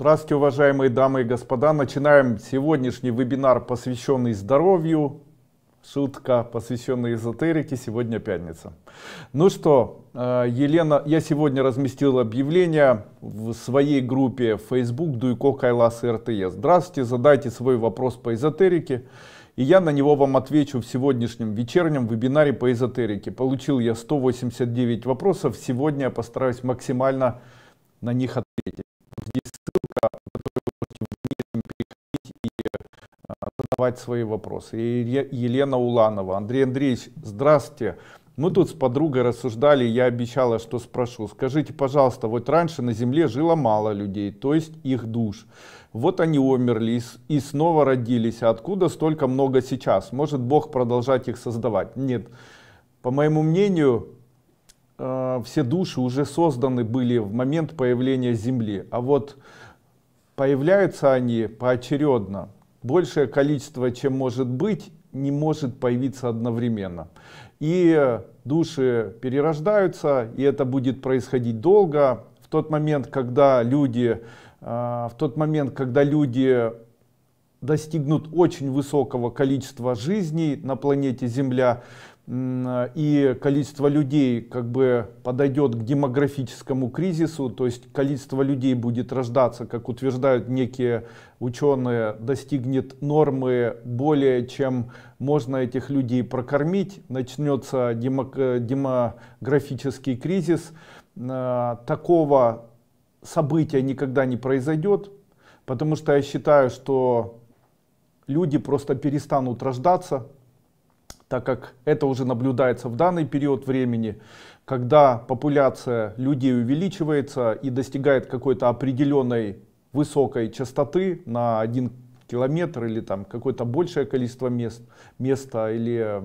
Здравствуйте, уважаемые дамы и господа. Начинаем сегодняшний вебинар, посвященный здоровью. Шутка, посвященная эзотерике. Сегодня пятница. Ну что, э, Елена, я сегодня разместил объявление в своей группе Facebook Дуйко Кайлас РТС. Здравствуйте, задайте свой вопрос по эзотерике. И я на него вам отвечу в сегодняшнем вечернем вебинаре по эзотерике. Получил я 189 вопросов. Сегодня я постараюсь максимально на них ответить здесь ссылка, на которую вы переходить и а, задавать свои вопросы. Елена Уланова. Андрей Андреевич, здравствуйте. Мы тут с подругой рассуждали, я обещала, что спрошу. Скажите, пожалуйста, вот раньше на Земле жило мало людей, то есть их душ. Вот они умерли и, снова родились. А откуда столько много сейчас? Может Бог продолжать их создавать? Нет. По моему мнению, э, все души уже созданы были в момент появления Земли. А вот Появляются они поочередно. Большее количество, чем может быть, не может появиться одновременно. И души перерождаются, и это будет происходить долго. В тот момент, когда люди, э, в тот момент, когда люди достигнут очень высокого количества жизней на планете Земля, Э, и количество людей как бы подойдет к демографическому кризису, то есть количество людей будет рождаться, как утверждают некие ученые, достигнет нормы более чем можно этих людей прокормить, начнется э, демографический кризис. Э, такого события никогда не произойдет, потому что я считаю, что люди просто перестанут рождаться, так как это уже наблюдается в данный период времени, когда популяция людей увеличивается и достигает какой-то определенной высокой частоты на один километр или там какое-то большее количество мест, места или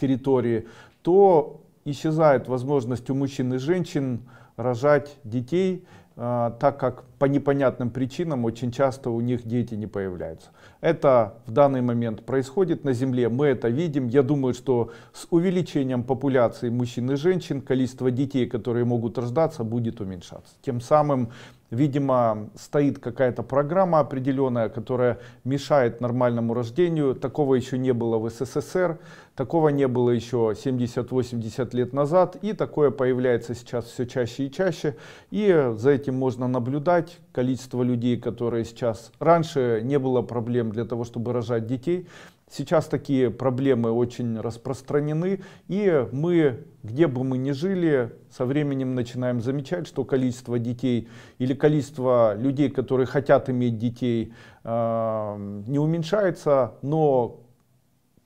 территории, то исчезает возможность у мужчин и женщин рожать детей, а, так как по непонятным причинам очень часто у них дети не появляются. Это в данный момент происходит на Земле, мы это видим. Я думаю, что с увеличением популяции мужчин и женщин количество детей, которые могут рождаться, будет уменьшаться. Тем самым, видимо, стоит какая-то программа определенная, которая мешает нормальному рождению. Такого еще не было в СССР. Такого не было еще 70-80 лет назад, и такое появляется сейчас все чаще и чаще. И за этим можно наблюдать. Количество людей, которые сейчас... Раньше не было проблем для того, чтобы рожать детей. Сейчас такие проблемы очень распространены, и мы, где бы мы ни жили, со временем начинаем замечать, что количество детей или количество людей, которые хотят иметь детей, а, не уменьшается, но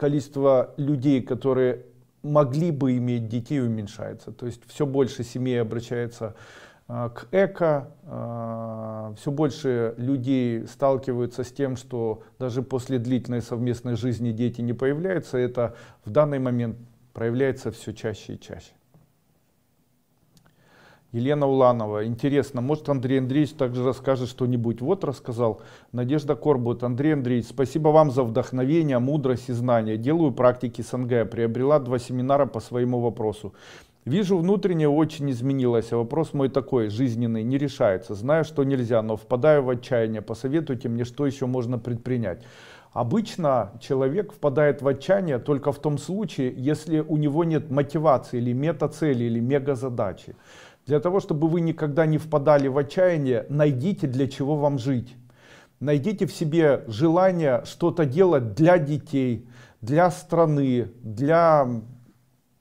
количество людей, которые могли бы иметь детей, уменьшается. То есть все больше семей обращается а, к эко. А, все больше людей сталкиваются с тем, что даже после длительной совместной жизни дети не появляются. Это в данный момент проявляется все чаще и чаще. Елена Уланова. Интересно, может Андрей Андреевич также расскажет что-нибудь? Вот рассказал Надежда Корбут. Андрей Андреевич, спасибо вам за вдохновение, мудрость и знания. Делаю практики СНГ. Приобрела два семинара по своему вопросу. Вижу, внутреннее очень изменилось, а вопрос мой такой, жизненный, не решается. Знаю, что нельзя, но впадаю в отчаяние. Посоветуйте мне, что еще можно предпринять. Обычно человек впадает в отчаяние только в том случае, если у него нет мотивации или мета-цели или мега-задачи. Для того, чтобы вы никогда не впадали в отчаяние, найдите для чего вам жить. Найдите в себе желание что-то делать для детей, для страны, для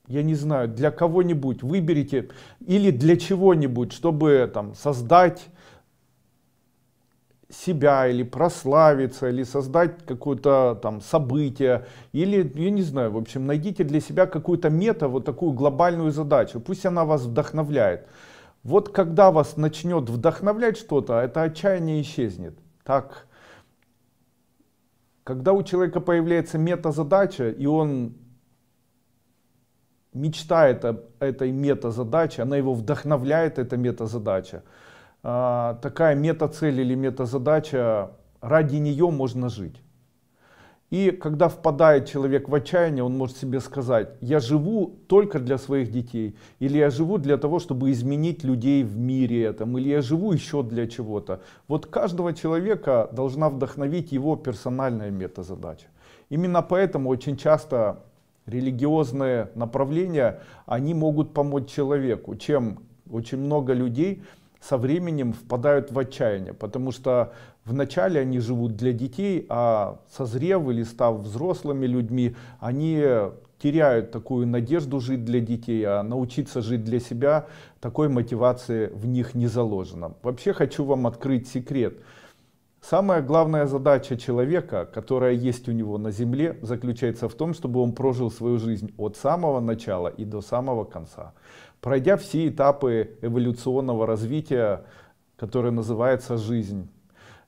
я не знаю, для кого-нибудь выберите или для чего-нибудь, чтобы там создать себя или прославиться, или создать какое-то там событие, или, я не знаю, в общем, найдите для себя какую-то мета, вот такую глобальную задачу, пусть она вас вдохновляет. Вот когда вас начнет вдохновлять что-то, это отчаяние исчезнет. Так, когда у человека появляется мета-задача, и он мечтает об этой мета-задаче, она его вдохновляет, эта мета-задача, а, такая метацель или метазадача ради нее можно жить. И когда впадает человек в отчаяние, он может себе сказать, я живу только для своих детей, или я живу для того, чтобы изменить людей в мире этом, или я живу еще для чего-то. Вот каждого человека должна вдохновить его персональная метазадача. Именно поэтому очень часто религиозные направления, они могут помочь человеку, чем очень много людей со временем впадают в отчаяние, потому что вначале они живут для детей, а созрев или став взрослыми людьми, они теряют такую надежду жить для детей, а научиться жить для себя, такой мотивации в них не заложено. Вообще хочу вам открыть секрет. Самая главная задача человека, которая есть у него на земле, заключается в том, чтобы он прожил свою жизнь от самого начала и до самого конца пройдя все этапы эволюционного развития, которое называется жизнь.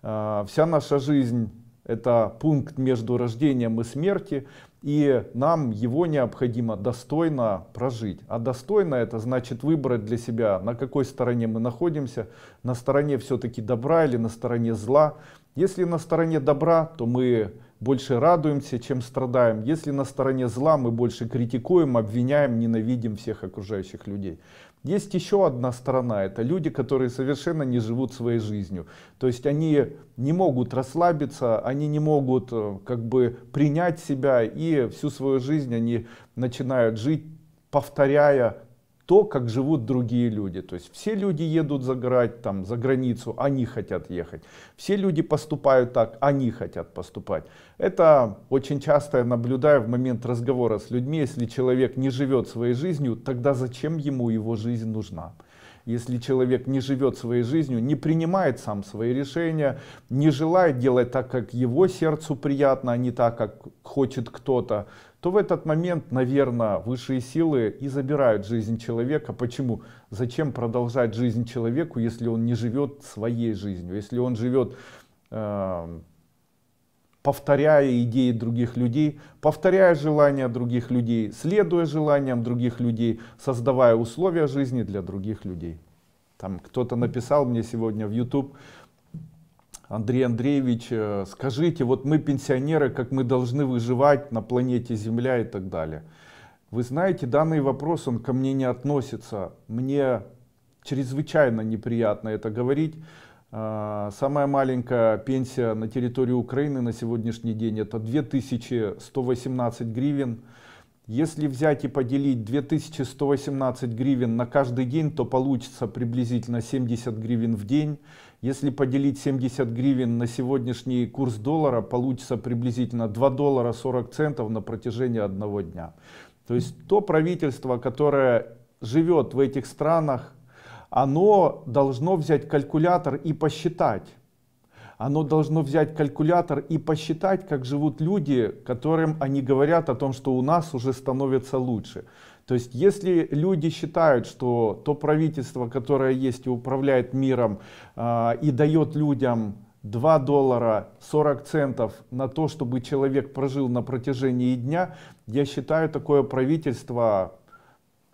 А, вся наша жизнь — это пункт между рождением и смертью, и нам его необходимо достойно прожить. А достойно это значит выбрать для себя, на какой стороне мы находимся, на стороне все-таки добра или на стороне зла. Если на стороне добра, то мы больше радуемся, чем страдаем. Если на стороне зла, мы больше критикуем, обвиняем, ненавидим всех окружающих людей. Есть еще одна сторона, это люди, которые совершенно не живут своей жизнью. То есть они не могут расслабиться, они не могут э, как бы принять себя и всю свою жизнь они начинают жить повторяя то, как живут другие люди. То есть все люди едут за, там, за границу, они хотят ехать. Все люди поступают так, они хотят поступать. Это очень часто я наблюдаю в момент разговора с людьми. Если человек не живет своей жизнью, тогда зачем ему его жизнь нужна? если человек не живет своей жизнью, не принимает сам свои решения, не желает делать так, как его сердцу приятно, а не так, как хочет кто-то, то в этот момент, наверное, высшие силы и забирают жизнь человека. Почему? Зачем продолжать жизнь человеку, если он не живет своей жизнью, если он живет э, повторяя идеи других людей, повторяя желания других людей, следуя желаниям других людей, создавая условия жизни для других людей. Там кто-то написал мне сегодня в YouTube, Андрей Андреевич, э, скажите, вот мы пенсионеры, как мы должны выживать на планете Земля и так далее. Вы знаете, данный вопрос, он ко мне не относится. Мне чрезвычайно неприятно это говорить. Э, самая маленькая пенсия на территории Украины на сегодняшний день это 2118 гривен. Если взять и поделить 2118 гривен на каждый день, то получится приблизительно 70 гривен в день. Если поделить 70 гривен на сегодняшний курс доллара, получится приблизительно 2 доллара 40 центов на протяжении одного дня. То есть то правительство, которое живет в этих странах, оно должно взять калькулятор и посчитать. Оно должно взять калькулятор и посчитать, как живут люди, которым они говорят о том, что у нас уже становится лучше. То есть, если люди считают, что то правительство, которое есть и управляет миром, э, и дает людям 2 доллара 40 центов на то, чтобы человек прожил на протяжении дня, я считаю такое правительство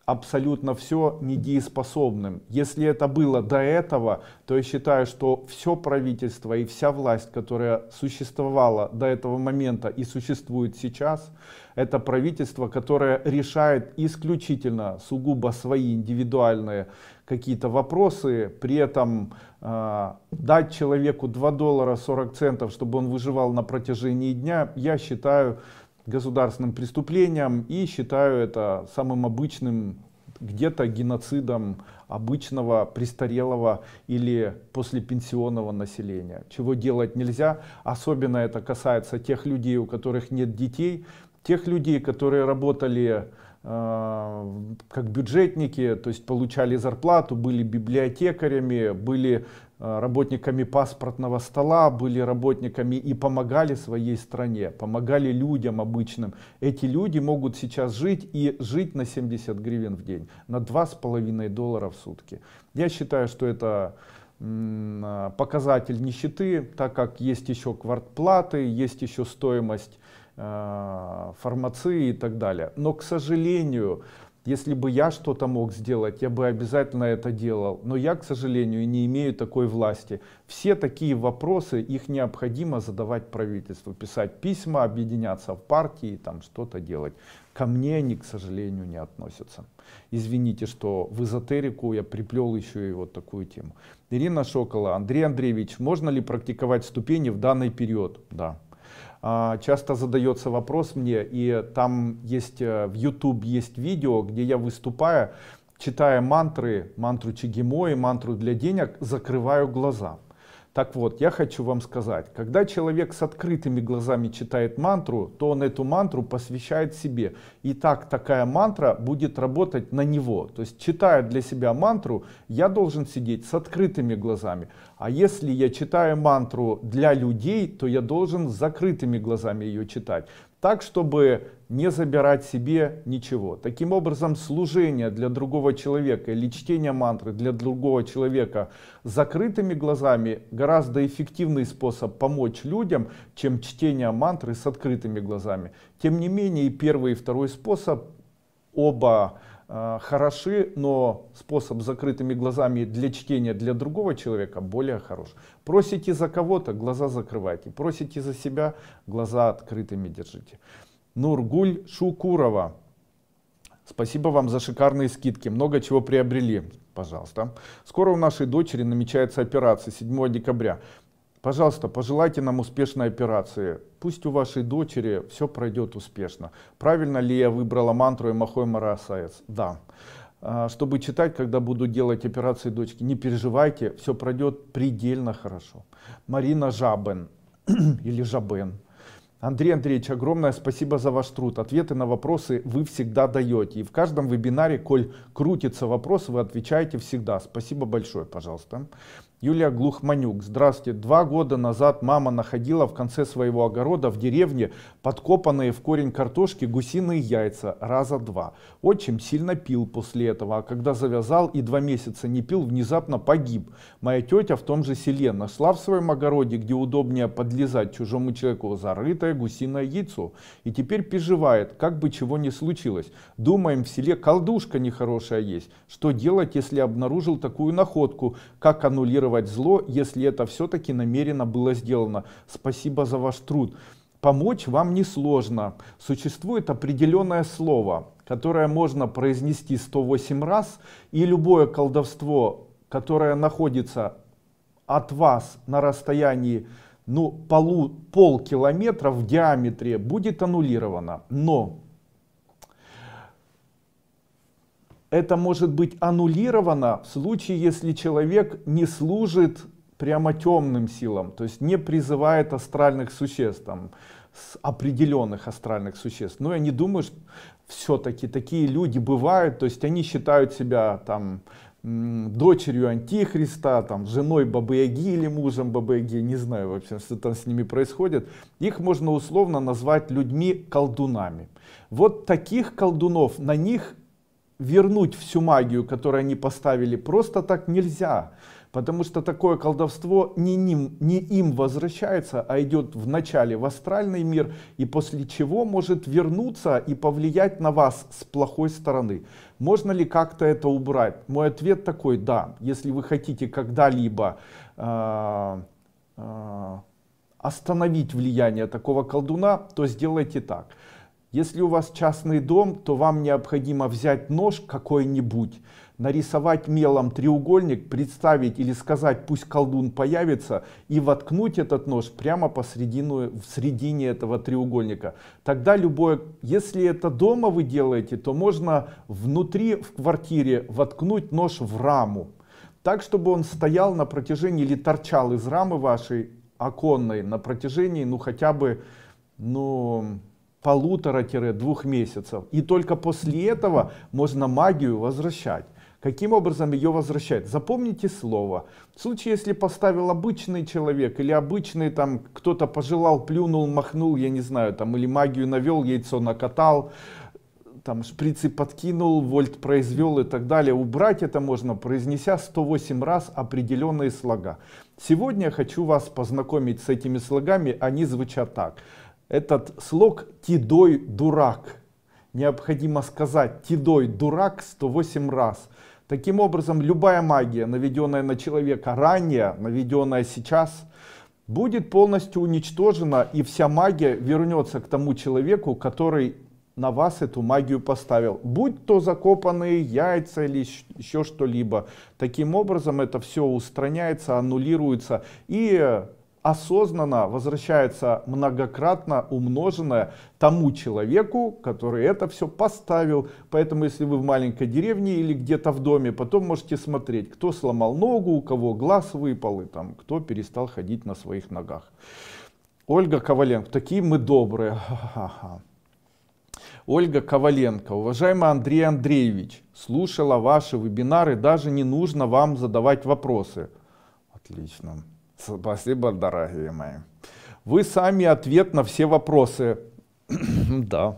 абсолютно все недееспособным. Если это было до этого, то я считаю, что все правительство и вся власть, которая существовала до этого момента и существует сейчас, это правительство, которое решает исключительно сугубо свои индивидуальные какие-то вопросы, при этом э, дать человеку 2 доллара 40 центов, чтобы он выживал на протяжении дня, я считаю государственным преступлением и считаю это самым обычным где-то геноцидом обычного престарелого или послепенсионного населения, чего делать нельзя. Особенно это касается тех людей, у которых нет детей, тех людей, которые работали э, как бюджетники, то есть получали зарплату, были библиотекарями, были э, работниками паспортного стола, были работниками и помогали своей стране, помогали людям обычным. Эти люди могут сейчас жить и жить на 70 гривен в день, на 2,5 доллара в сутки. Я считаю, что это э, показатель нищеты, так как есть еще квартплаты, есть еще стоимость Э, фармации и так далее. Но, к сожалению, если бы я что-то мог сделать, я бы обязательно это делал. Но я, к сожалению, не имею такой власти. Все такие вопросы, их необходимо задавать правительству, писать письма, объединяться в партии, там что-то делать. Ко мне они, к сожалению, не относятся. Извините, что в эзотерику я приплел еще и вот такую тему. Ирина Шокола, Андрей Андреевич, можно ли практиковать ступени в данный период? Да. А, часто задается вопрос мне, и там есть э, в YouTube есть видео, где я выступаю, читая мантры, мантру Чигимо и мантру для денег, закрываю глаза. Так вот, я хочу вам сказать, когда человек с открытыми глазами читает мантру, то он эту мантру посвящает себе. И так такая мантра будет работать на него. То есть, читая для себя мантру, я должен сидеть с открытыми глазами. А если я читаю мантру для людей, то я должен с закрытыми глазами ее читать. Так, чтобы не забирать себе ничего. Таким образом, служение для другого человека или чтение мантры для другого человека с закрытыми глазами гораздо эффективный способ помочь людям, чем чтение мантры с открытыми глазами. Тем не менее, и первый и второй способ оба э, хороши, но способ с закрытыми глазами для чтения для другого человека более хорош. Просите за кого-то, глаза закрывайте. Просите за себя, глаза открытыми держите. Нургуль Шукурова. Спасибо вам за шикарные скидки. Много чего приобрели. Пожалуйста. Скоро у нашей дочери намечается операция 7 декабря. Пожалуйста, пожелайте нам успешной операции. Пусть у вашей дочери все пройдет успешно. Правильно ли я выбрала мантру и махой Марасаец? Да. А, чтобы читать, когда буду делать операции дочки, не переживайте, все пройдет предельно хорошо. Марина Жабен или Жабен. Андрей Андреевич, огромное спасибо за ваш труд. Ответы на вопросы вы всегда даете. И в каждом вебинаре, коль крутится вопрос, вы отвечаете всегда. Спасибо большое, пожалуйста. Юлия Глухманюк. Здравствуйте. Два года назад мама находила в конце своего огорода в деревне подкопанные в корень картошки гусиные яйца раза два. Отчим сильно пил после этого, а когда завязал и два месяца не пил, внезапно погиб. Моя тетя в том же селе нашла в своем огороде, где удобнее подлезать чужому человеку, зарытое гусиное яйцо. И теперь переживает, как бы чего ни случилось. Думаем, в селе колдушка нехорошая есть. Что делать, если обнаружил такую находку? Как аннулировать ликвидировать зло, если это все-таки намеренно было сделано. Спасибо за ваш труд. Помочь вам несложно. Существует определенное слово, которое можно произнести 108 раз, и любое колдовство, которое находится от вас на расстоянии ну, полу, полкилометра в диаметре, будет аннулировано. Но это может быть аннулировано в случае, если человек не служит прямо темным силам, то есть не призывает астральных существ, там, определенных астральных существ. Но ну, я не думаю, что все-таки такие люди бывают, то есть они считают себя там дочерью антихриста, там, женой Бабы Яги или мужем Бабы Яги, не знаю вообще, что там с ними происходит, их можно условно назвать людьми-колдунами. Вот таких колдунов, на них вернуть всю магию, которую они поставили, просто так нельзя. Потому что такое колдовство не, ним, не им возвращается, а идет вначале в астральный мир, и после чего может вернуться и повлиять на вас с плохой стороны. Можно ли как-то это убрать? Мой ответ такой, да. Если вы хотите когда-либо э, э, остановить влияние такого колдуна, то сделайте так. Если у вас частный дом, то вам необходимо взять нож какой-нибудь, нарисовать мелом треугольник, представить или сказать, пусть колдун появится, и воткнуть этот нож прямо посредину, в середине этого треугольника. Тогда любое, если это дома вы делаете, то можно внутри в квартире воткнуть нож в раму, так, чтобы он стоял на протяжении или торчал из рамы вашей оконной на протяжении, ну хотя бы, ну полутора-двух месяцев. И только после этого можно магию возвращать. Каким образом ее возвращать? Запомните слово. В случае, если поставил обычный человек или обычный там кто-то пожелал, плюнул, махнул, я не знаю, там или магию навел, яйцо накатал, там шприцы подкинул, вольт произвел и так далее. Убрать это можно, произнеся 108 раз определенные слога. Сегодня я хочу вас познакомить с этими слогами, они звучат так. Этот слог «Тидой дурак» необходимо сказать «Тидой дурак» 108 раз. Таким образом, любая магия, наведенная на человека ранее, наведенная сейчас, будет полностью уничтожена, и вся магия вернется к тому человеку, который на вас эту магию поставил. Будь то закопанные яйца или еще что-либо. Таким образом это все устраняется, аннулируется и осознанно возвращается многократно умноженное тому человеку, который это все поставил. Поэтому, если вы в маленькой деревне или где-то в доме, потом можете смотреть, кто сломал ногу, у кого глаз выпал, и там, кто перестал ходить на своих ногах. Ольга Коваленко, такие мы добрые. Ольга Коваленко, уважаемый Андрей Андреевич, слушала ваши вебинары, даже не нужно вам задавать вопросы. Отлично. Спасибо, дорогие мои. Вы сами ответ на все вопросы. да.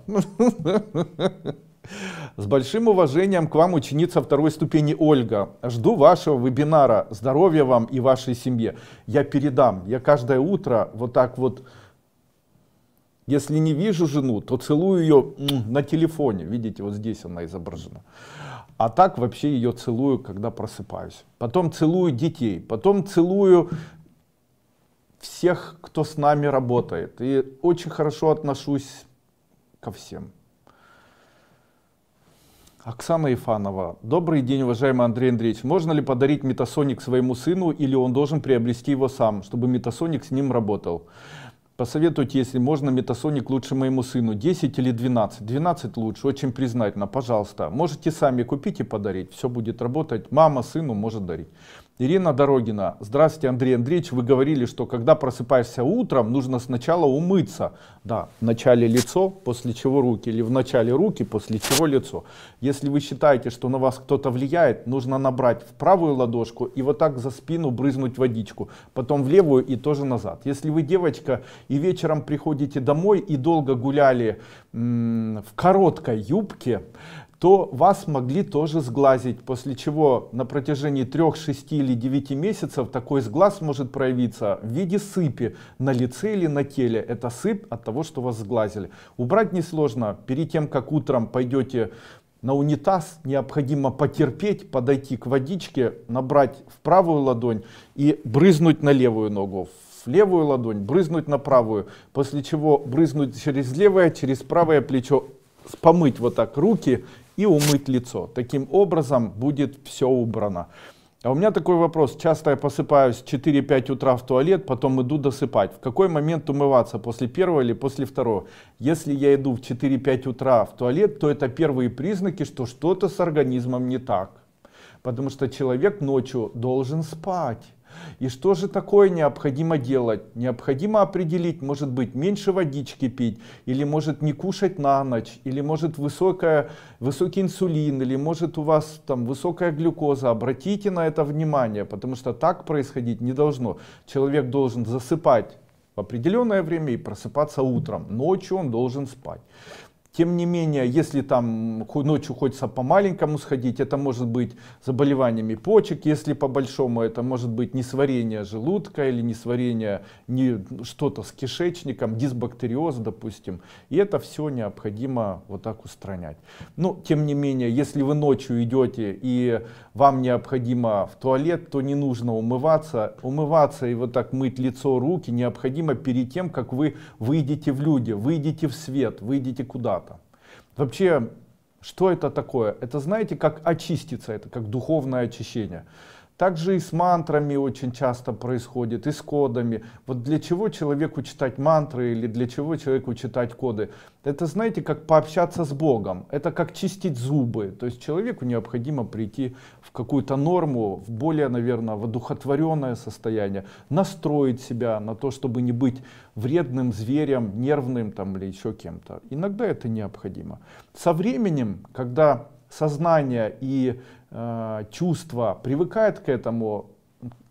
С большим уважением к вам ученица второй ступени Ольга. Жду вашего вебинара. Здоровья вам и вашей семье. Я передам. Я каждое утро вот так вот, если не вижу жену, то целую ее на телефоне. Видите, вот здесь она изображена. А так вообще ее целую, когда просыпаюсь. Потом целую детей. Потом целую всех, кто с нами работает. И очень хорошо отношусь ко всем. Оксана Ифанова. Добрый день, уважаемый Андрей Андреевич. Можно ли подарить метасоник своему сыну или он должен приобрести его сам, чтобы метасоник с ним работал? Посоветуйте, если можно, метасоник лучше моему сыну. 10 или 12? 12 лучше, очень признательно, пожалуйста. Можете сами купить и подарить, все будет работать. Мама сыну может дарить. Ирина Дорогина, здравствуйте, Андрей Андреевич, вы говорили, что когда просыпаешься утром, нужно сначала умыться. Да, в начале лицо, после чего руки, или в начале руки, после чего лицо. Если вы считаете, что на вас кто-то влияет, нужно набрать в правую ладошку и вот так за спину брызнуть водичку, потом в левую и тоже назад. Если вы девочка и вечером приходите домой и долго гуляли в короткой юбке, то вас могли тоже сглазить, после чего на протяжении 3, 6 или 9 месяцев такой сглаз может проявиться в виде сыпи на лице или на теле. Это сыпь от того, что вас сглазили. Убрать несложно. Перед тем, как утром пойдете на унитаз, необходимо потерпеть, подойти к водичке, набрать в правую ладонь и брызнуть на левую ногу в левую ладонь, брызнуть на правую, после чего брызнуть через левое, через правое плечо, помыть вот так руки и умыть лицо. Таким образом будет все убрано. А у меня такой вопрос. Часто я посыпаюсь 4-5 утра в туалет, потом иду досыпать. В какой момент умываться? После первого или после второго? Если я иду в 4-5 утра в туалет, то это первые признаки, что что-то с организмом не так. Потому что человек ночью должен спать. И что же такое необходимо делать? Необходимо определить, может быть, меньше водички пить, или может не кушать на ночь, или может высокая, высокий инсулин, или может у вас там высокая глюкоза. Обратите на это внимание, потому что так происходить не должно. Человек должен засыпать в определенное время и просыпаться утром. Ночью он должен спать. Тем не менее, если там ночью хочется по-маленькому сходить, это может быть заболеваниями почек, если по-большому это может быть несварение желудка или несварение не, что-то с кишечником, дисбактериоз, допустим. И это все необходимо вот так устранять. Но, ну, тем не менее, если вы ночью идете и вам необходимо в туалет, то не нужно умываться. Умываться и вот так мыть лицо, руки необходимо перед тем, как вы выйдете в люди, выйдете в свет, выйдете куда-то. Вообще, что это такое? Это знаете, как очиститься, это как духовное очищение. Также и с мантрами очень часто происходит, и с кодами. Вот для чего человеку читать мантры или для чего человеку читать коды? Это, знаете, как пообщаться с Богом, это как чистить зубы. То есть человеку необходимо прийти в какую-то норму, в более, наверное, в одухотворенное состояние, настроить себя на то, чтобы не быть вредным зверем, нервным там или еще кем-то. Иногда это необходимо. Со временем, когда сознание и э, чувство привыкает к этому,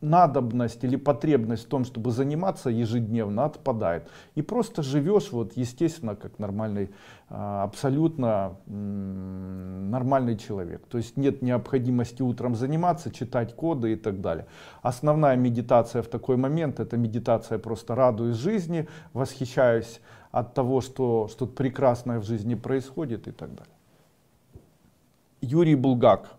надобность или потребность в том, чтобы заниматься ежедневно, отпадает. И просто живешь, вот, естественно, как нормальный, э, абсолютно нормальный человек. То есть нет необходимости утром заниматься, читать коды и так далее. Основная медитация в такой момент, это медитация просто радуясь жизни, восхищаюсь от того, что что-то прекрасное в жизни происходит и так далее. Юрий Булгак.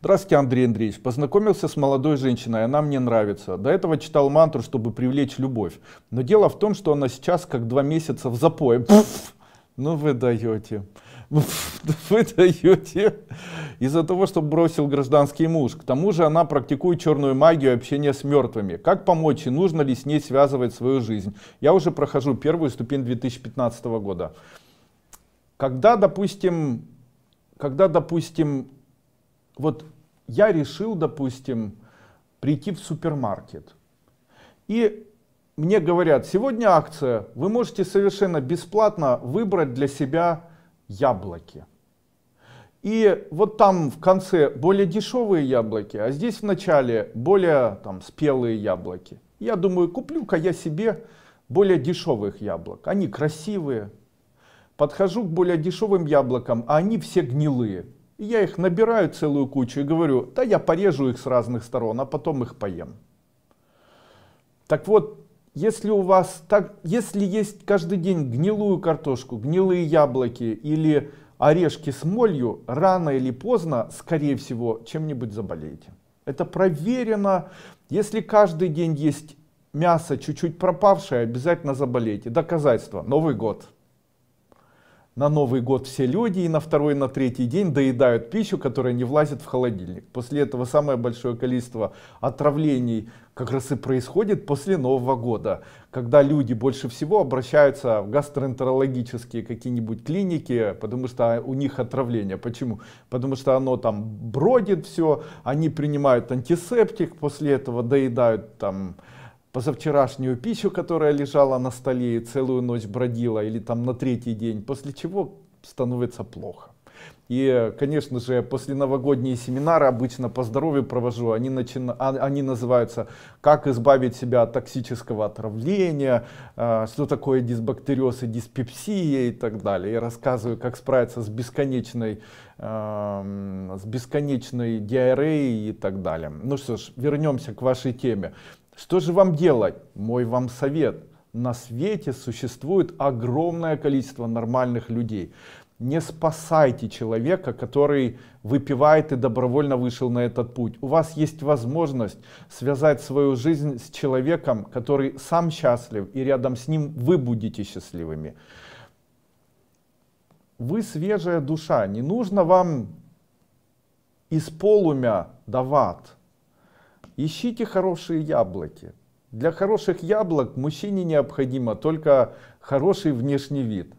Здравствуйте, Андрей Андреевич. Познакомился с молодой женщиной, она мне нравится. До этого читал мантру, чтобы привлечь любовь. Но дело в том, что она сейчас как два месяца в запое. Пфф, ну вы даете. Вы даете. Из-за того, что бросил гражданский муж. К тому же она практикует черную магию общения с мертвыми. Как помочь и нужно ли с ней связывать свою жизнь? Я уже прохожу первую ступень 2015 года. Когда, допустим, когда, допустим, вот я решил, допустим, прийти в супермаркет, и мне говорят, сегодня акция, вы можете совершенно бесплатно выбрать для себя яблоки. И вот там в конце более дешевые яблоки, а здесь в начале более там спелые яблоки. Я думаю, куплю-ка я себе более дешевых яблок. Они красивые, подхожу к более дешевым яблокам, а они все гнилые. И я их набираю целую кучу и говорю, да я порежу их с разных сторон, а потом их поем. Так вот, если у вас так, если есть каждый день гнилую картошку, гнилые яблоки или орешки с молью, рано или поздно, скорее всего, чем-нибудь заболеете. Это проверено. Если каждый день есть мясо чуть-чуть пропавшее, обязательно заболеете. Доказательство. Новый год на Новый год все люди и на второй, на третий день доедают пищу, которая не влазит в холодильник. После этого самое большое количество отравлений как раз и происходит после Нового года, когда люди больше всего обращаются в гастроэнтерологические какие-нибудь клиники, потому что у них отравление. Почему? Потому что оно там бродит все, они принимают антисептик, после этого доедают там позавчерашнюю пищу, которая лежала на столе и целую ночь бродила, или там на третий день, после чего становится плохо. И, конечно же, после новогодние семинары обычно по здоровью провожу, они, начина... А, они называются «Как избавить себя от токсического отравления», «А, «Что такое дисбактериоз и диспепсия» и так далее. Я рассказываю, как справиться с бесконечной, с бесконечной диареей и так далее. Ну что ж, вернемся к вашей теме. Что же вам делать? Мой вам совет. На свете существует огромное количество нормальных людей. Не спасайте человека, который выпивает и добровольно вышел на этот путь. У вас есть возможность связать свою жизнь с человеком, который сам счастлив, и рядом с ним вы будете счастливыми. Вы свежая душа, не нужно вам из полумя давать. Ищите хорошие яблоки. Для хороших яблок мужчине необходимо только хороший внешний вид.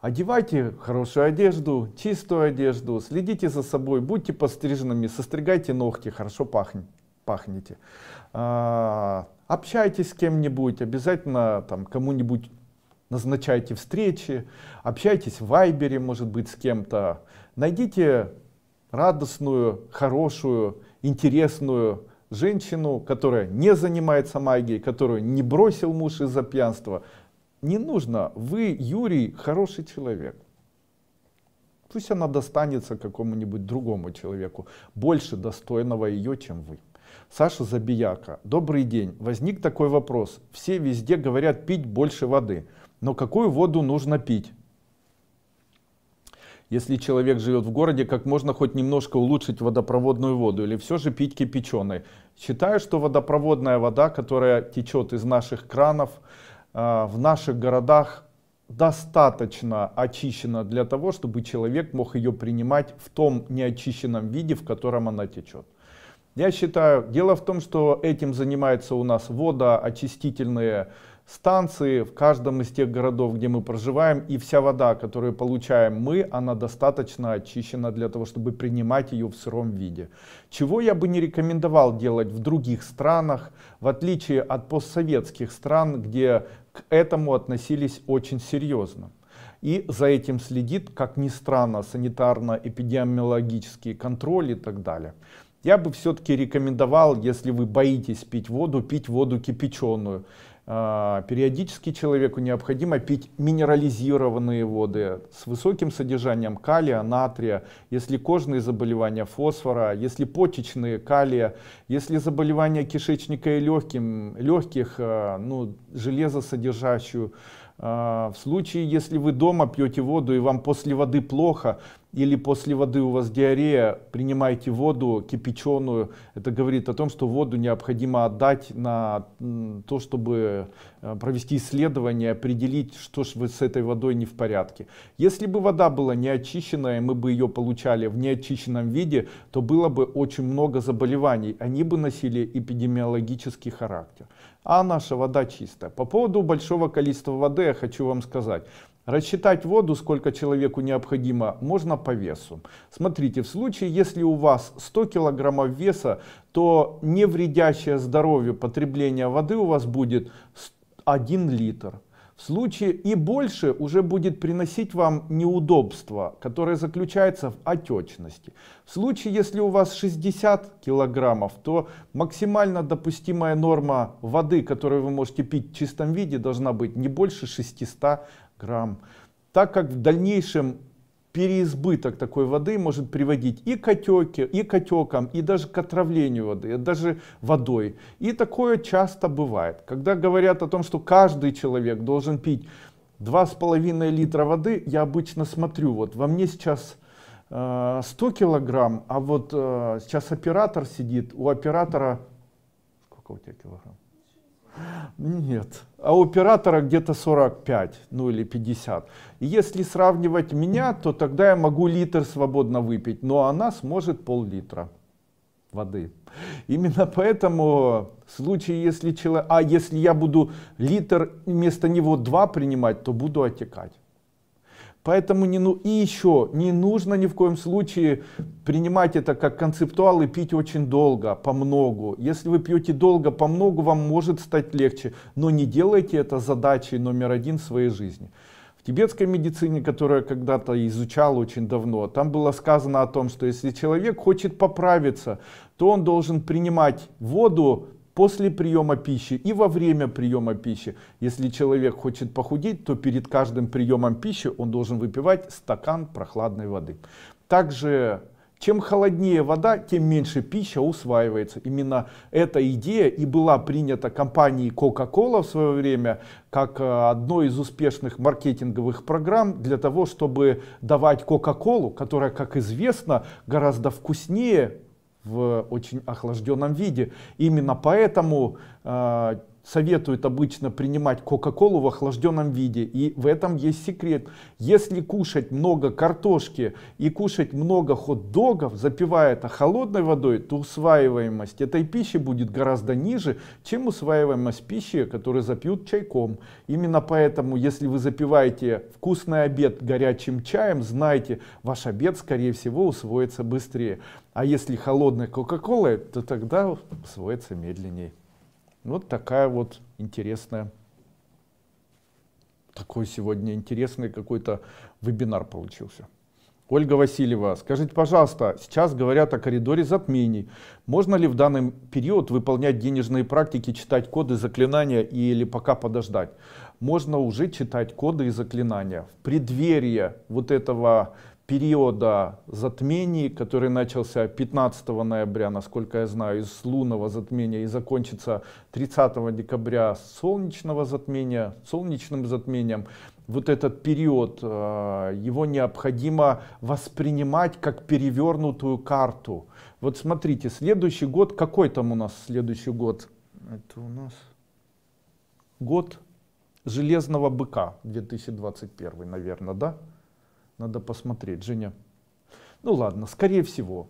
Одевайте хорошую одежду, чистую одежду, следите за собой, будьте постриженными, состригайте ногти, хорошо пахнет пахнете. А, общайтесь с кем-нибудь, обязательно там кому-нибудь назначайте встречи, общайтесь в Вайбере, может быть, с кем-то. Найдите радостную, хорошую, интересную женщину, которая не занимается магией, которую не бросил муж из-за пьянства. Не нужно. Вы, Юрий, хороший человек. Пусть она достанется какому-нибудь другому человеку, больше достойного ее, чем вы. Саша Забияка. Добрый день. Возник такой вопрос. Все везде говорят пить больше воды. Но какую воду нужно пить? если человек живет в городе, как можно хоть немножко улучшить водопроводную воду или все же пить кипяченой. Считаю, что водопроводная вода, которая течет из наших кранов, э, в наших городах достаточно очищена для того, чтобы человек мог ее принимать в том неочищенном виде, в котором она течет. Я считаю, дело в том, что этим занимаются у нас водоочистительные станции в каждом из тех городов, где мы проживаем, и вся вода, которую получаем мы, она достаточно очищена для того, чтобы принимать ее в сыром виде. Чего я бы не рекомендовал делать в других странах, в отличие от постсоветских стран, где к этому относились очень серьезно. И за этим следит, как ни странно, санитарно-эпидемиологический контроль и так далее. Я бы все-таки рекомендовал, если вы боитесь пить воду, пить воду кипяченую. А, периодически человеку необходимо пить минерализированные воды с высоким содержанием калия, натрия, если кожные заболевания фосфора, если почечные калия, если заболевания кишечника и легким, легких, а, ну, железосодержащую а, в случае, если вы дома пьете воду и вам после воды плохо, или после воды у вас диарея, принимайте воду кипяченую. Это говорит о том, что воду необходимо отдать на то, чтобы э, провести исследование, определить, что же вы с этой водой не в порядке. Если бы вода была неочищенная, и мы бы ее получали в неочищенном виде, то было бы очень много заболеваний. Они бы носили эпидемиологический характер. А наша вода чистая. По поводу большого количества воды я хочу вам сказать. Рассчитать воду, сколько человеку необходимо, можно по весу. Смотрите, в случае, если у вас 100 килограммов веса, то не вредящее здоровью потребление воды у вас будет 1 литр. В случае и больше уже будет приносить вам неудобства, которое заключается в отечности. В случае, если у вас 60 килограммов, то максимально допустимая норма воды, которую вы можете пить в чистом виде, должна быть не больше 600 грамм, так как в дальнейшем переизбыток такой воды может приводить и к отеке, и к отекам, и даже к отравлению воды, даже водой. И такое часто бывает. Когда говорят о том, что каждый человек должен пить 2,5 литра воды, я обычно смотрю, вот во мне сейчас 100 э, килограмм, а вот э, сейчас оператор сидит, у оператора сколько у тебя килограмм? Нет. А у оператора где-то 45, ну или 50. Если сравнивать меня, то тогда я могу литр свободно выпить, но она сможет пол-литра воды. Именно поэтому в случае, если человек, а если я буду литр вместо него два принимать, то буду отекать. Поэтому не, ну, и еще не нужно ни в коем случае принимать это как концептуал и пить очень долго, по многу. Если вы пьете долго, по многу, вам может стать легче, но не делайте это задачей номер один в своей жизни. В тибетской медицине, которую я когда-то изучал очень давно, там было сказано о том, что если человек хочет поправиться, то он должен принимать воду после приема пищи и во время приема пищи. Если человек хочет похудеть, то перед каждым приемом пищи он должен выпивать стакан прохладной воды. Также чем холоднее вода, тем меньше пища усваивается. Именно эта идея и была принята компанией Coca-Cola в свое время как э, одной из успешных маркетинговых программ для того, чтобы давать Coca-Cola, которая, как известно, гораздо вкуснее в очень охлажденном виде. Именно поэтому э, советуют обычно принимать кока-колу в охлажденном виде и в этом есть секрет если кушать много картошки и кушать много хот-догов запивая это холодной водой то усваиваемость этой пищи будет гораздо ниже чем усваиваемость пищи которую запьют чайком именно поэтому если вы запиваете вкусный обед горячим чаем знайте ваш обед скорее всего усвоится быстрее а если холодной кока-колой то тогда усвоится медленнее вот такая вот интересная, такой сегодня интересный какой-то вебинар получился. Ольга Васильева, скажите, пожалуйста, сейчас говорят о коридоре затмений. Можно ли в данный период выполнять денежные практики, читать коды заклинания или пока подождать? Можно уже читать коды и заклинания. В преддверии вот этого периода затмений, который начался 15 ноября, насколько я знаю, из лунного затмения и закончится 30 декабря солнечного затмения, солнечным затмением, вот этот период, э, его необходимо воспринимать как перевернутую карту. Вот смотрите, следующий год, какой там у нас следующий год? Это у нас год железного быка 2021, наверное, да? Надо посмотреть. Женя. Ну ладно, скорее всего.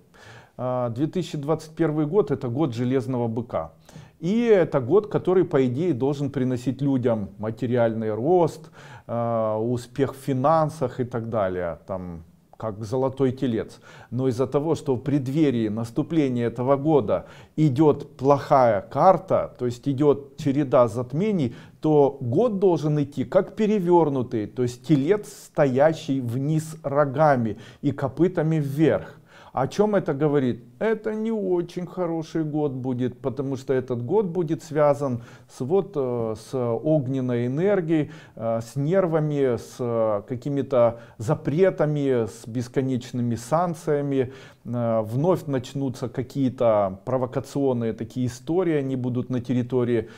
2021 а, год это год железного быка. И это год, который, по идее, должен приносить людям материальный рост, а, успех в финансах и так далее. Там как золотой телец. Но из-за того, что в преддверии наступления этого года идет плохая карта, то есть идет череда затмений, то год должен идти как перевернутый, то есть телец, стоящий вниз рогами и копытами вверх. О чем это говорит? Это не очень хороший год будет, потому что этот год будет связан с, вот, э, с огненной энергией, э, с нервами, с э, какими-то запретами, с бесконечными санкциями. Вновь начнутся какие-то провокационные такие истории, они будут на территории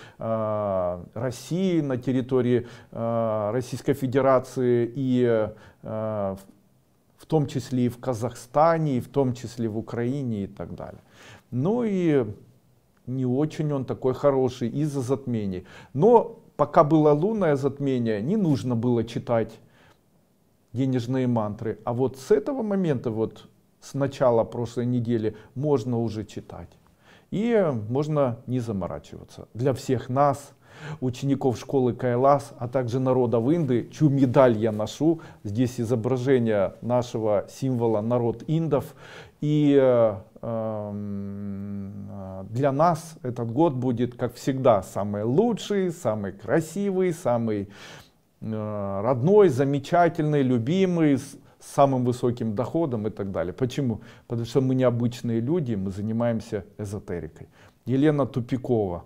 России, на территории Российской Федерации и в том числе и в Казахстане, и в том числе в Украине и так далее. Ну и не очень он такой хороший из-за затмений. Но пока было лунное затмение, не нужно было читать денежные мантры. А вот с этого момента, вот с начала прошлой недели, можно уже читать. И можно не заморачиваться. Для всех нас учеников школы Кайлас, а также народа в Инды, чью медаль я ношу. Здесь изображение нашего символа народ индов. И э, э, для нас этот год будет, как всегда, самый лучший, самый красивый, самый э, родной, замечательный, любимый, с самым высоким доходом и так далее. Почему? Потому что мы необычные люди, мы занимаемся эзотерикой. Елена Тупикова,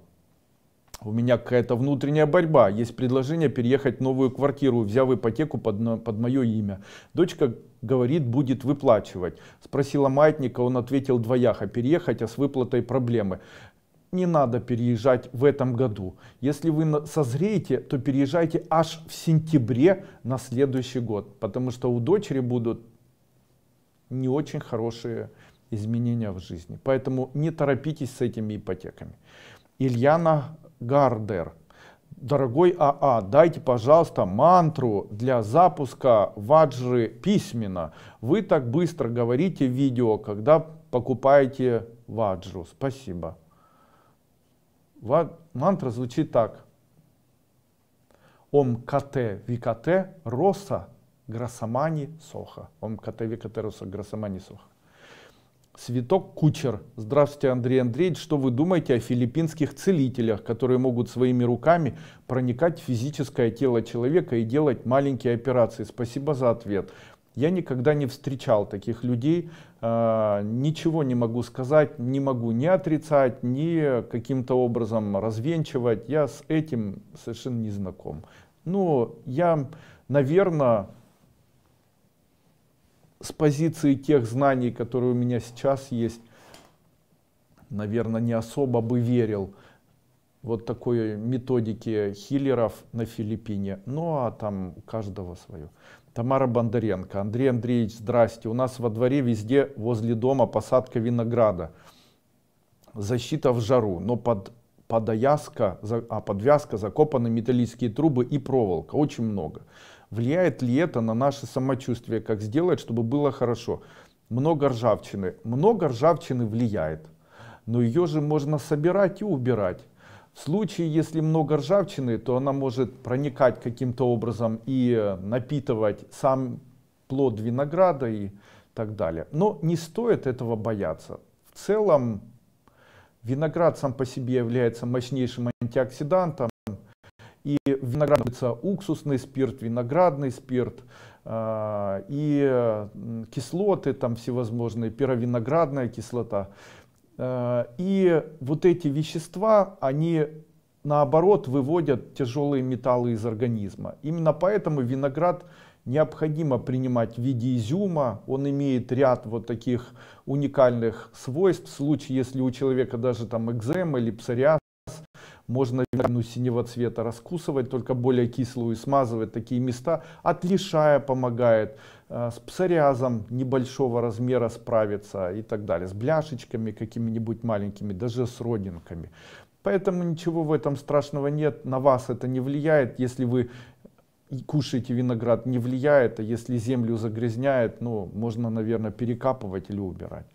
у меня какая-то внутренняя борьба, есть предложение переехать в новую квартиру, взяв ипотеку под, под мое имя. Дочка говорит, будет выплачивать. Спросила маятника, он ответил двояха, переехать, а с выплатой проблемы. Не надо переезжать в этом году. Если вы созреете, то переезжайте аж в сентябре на следующий год, потому что у дочери будут не очень хорошие изменения в жизни. Поэтому не торопитесь с этими ипотеками. Ильяна Гардер. Дорогой АА, а, дайте, пожалуйста, мантру для запуска ваджры письменно. Вы так быстро говорите в видео, когда покупаете ваджру. Спасибо. Ва мантра звучит так. Ом кате викате роса грасамани соха. Ом кате викате роса грасамани соха. Цветок Кучер. Здравствуйте, Андрей Андреевич. Что вы думаете о филиппинских целителях, которые могут своими руками проникать в физическое тело человека и делать маленькие операции? Спасибо за ответ. Я никогда не встречал таких людей. А, ничего не могу сказать, не могу ни отрицать, ни каким-то образом развенчивать. Я с этим совершенно не знаком. Но ну, я, наверное, с позиции тех знаний, которые у меня сейчас есть, наверное, не особо бы верил вот такой методике хиллеров на Филиппине. Ну а там у каждого свое. Тамара Бондаренко. Андрей Андреевич, здрасте. У нас во дворе везде возле дома посадка винограда. Защита в жару, но под подоязка, а подвязка закопаны металлические трубы и проволока. Очень много. Влияет ли это на наше самочувствие? Как сделать, чтобы было хорошо? Много ржавчины. Много ржавчины влияет. Но ее же можно собирать и убирать. В случае, если много ржавчины, то она может проникать каким-то образом и э, напитывать сам плод винограда и так далее. Но не стоит этого бояться. В целом виноград сам по себе является мощнейшим антиоксидантом. И виноградный уксусный спирт, виноградный спирт, а, и кислоты там всевозможные, пировиноградная кислота. А, и вот эти вещества, они наоборот выводят тяжелые металлы из организма. Именно поэтому виноград необходимо принимать в виде изюма. Он имеет ряд вот таких уникальных свойств. В случае, если у человека даже там экзема или псориаз, можно вину синего цвета раскусывать, только более кислую и смазывать такие места. От лишая помогает, э, с псориазом небольшого размера справиться и так далее. С бляшечками какими-нибудь маленькими, даже с родинками. Поэтому ничего в этом страшного нет, на вас это не влияет, если вы кушаете виноград, не влияет, а если землю загрязняет, ну, можно, наверное, перекапывать или убирать.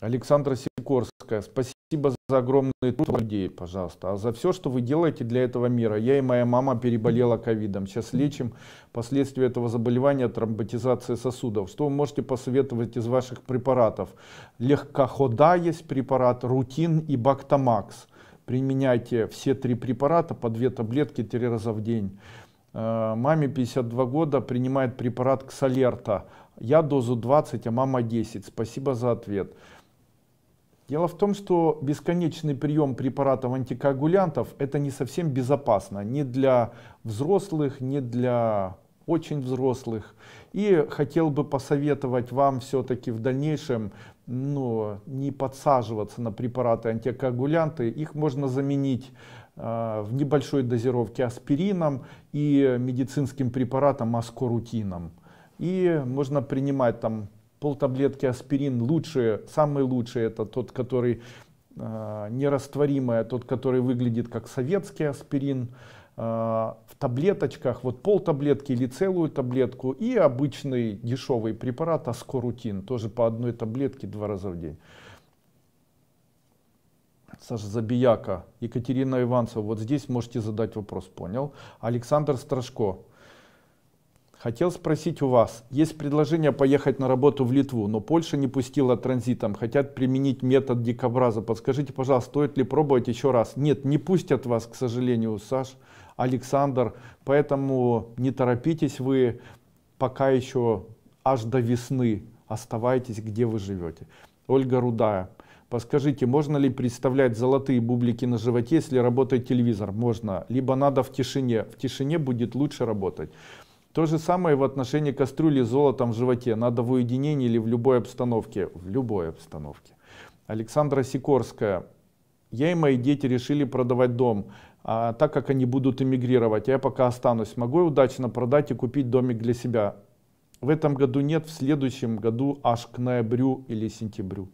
Александра Сикорская, спасибо спасибо за огромные труды людей, пожалуйста, а за все, что вы делаете для этого мира. Я и моя мама переболела ковидом. Сейчас лечим последствия этого заболевания, тромботизация сосудов. Что вы можете посоветовать из ваших препаратов? Легкохода есть препарат, рутин и бактомакс. Применяйте все три препарата по две таблетки три раза в день. Э, маме 52 года принимает препарат ксалерта. Я дозу 20, а мама 10. Спасибо за ответ. Дело в том, что бесконечный прием препаратов антикоагулянтов это не совсем безопасно ни для взрослых, ни для очень взрослых. И хотел бы посоветовать вам все-таки в дальнейшем ну, не подсаживаться на препараты антикоагулянты. Их можно заменить э, в небольшой дозировке аспирином и медицинским препаратом аскорутином. И можно принимать там пол таблетки аспирин лучшие, самый лучший это тот, который э, а, нерастворимый, тот, который выглядит как советский аспирин э, в таблеточках, вот пол таблетки или целую таблетку и обычный дешевый препарат аскорутин, тоже по одной таблетке два раза в день. Саша Забияка, Екатерина Иванцева, вот здесь можете задать вопрос, понял. Александр Страшко, Хотел спросить у вас, есть предложение поехать на работу в Литву, но Польша не пустила транзитом, хотят применить метод дикобраза. Подскажите, пожалуйста, стоит ли пробовать еще раз? Нет, не пустят вас, к сожалению, Саш, Александр, поэтому не торопитесь вы пока еще аж до весны, оставайтесь где вы живете. Ольга Рудая, Подскажите, можно ли представлять золотые бублики на животе, если работает телевизор? Можно. Либо надо в тишине. В тишине будет лучше работать. То же самое в отношении кастрюли с золотом в животе. Надо в уединении или в любой обстановке. В любой обстановке. Александра Сикорская. Я и мои дети решили продавать дом, а, так как они будут эмигрировать. Я пока останусь. Могу удачно продать и купить домик для себя. В этом году нет, в следующем году аж к ноябрю или сентябрю.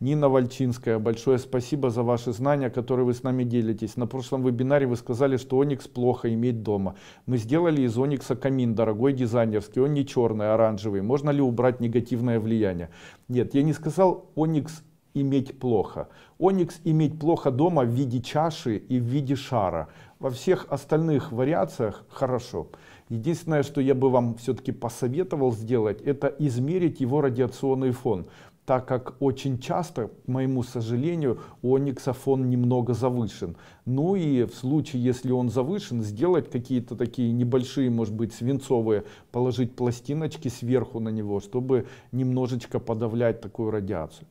Нина Вальчинская, большое спасибо за ваши знания, которые вы с нами делитесь. На прошлом вебинаре вы сказали, что Оникс плохо иметь дома. Мы сделали из Оникса камин, дорогой дизайнерский, он не черный, а оранжевый. Можно ли убрать негативное влияние? Нет, я не сказал Оникс иметь плохо. Оникс иметь плохо дома в виде чаши и в виде шара. Во всех остальных вариациях хорошо. Единственное, что я бы вам все-таки посоветовал сделать, это измерить его радиационный фон так как очень часто, к моему сожалению, у ониксофон немного завышен. Ну и в случае, если он завышен, сделать какие-то такие небольшие, может быть, свинцовые, положить пластиночки сверху на него, чтобы немножечко подавлять такую радиацию.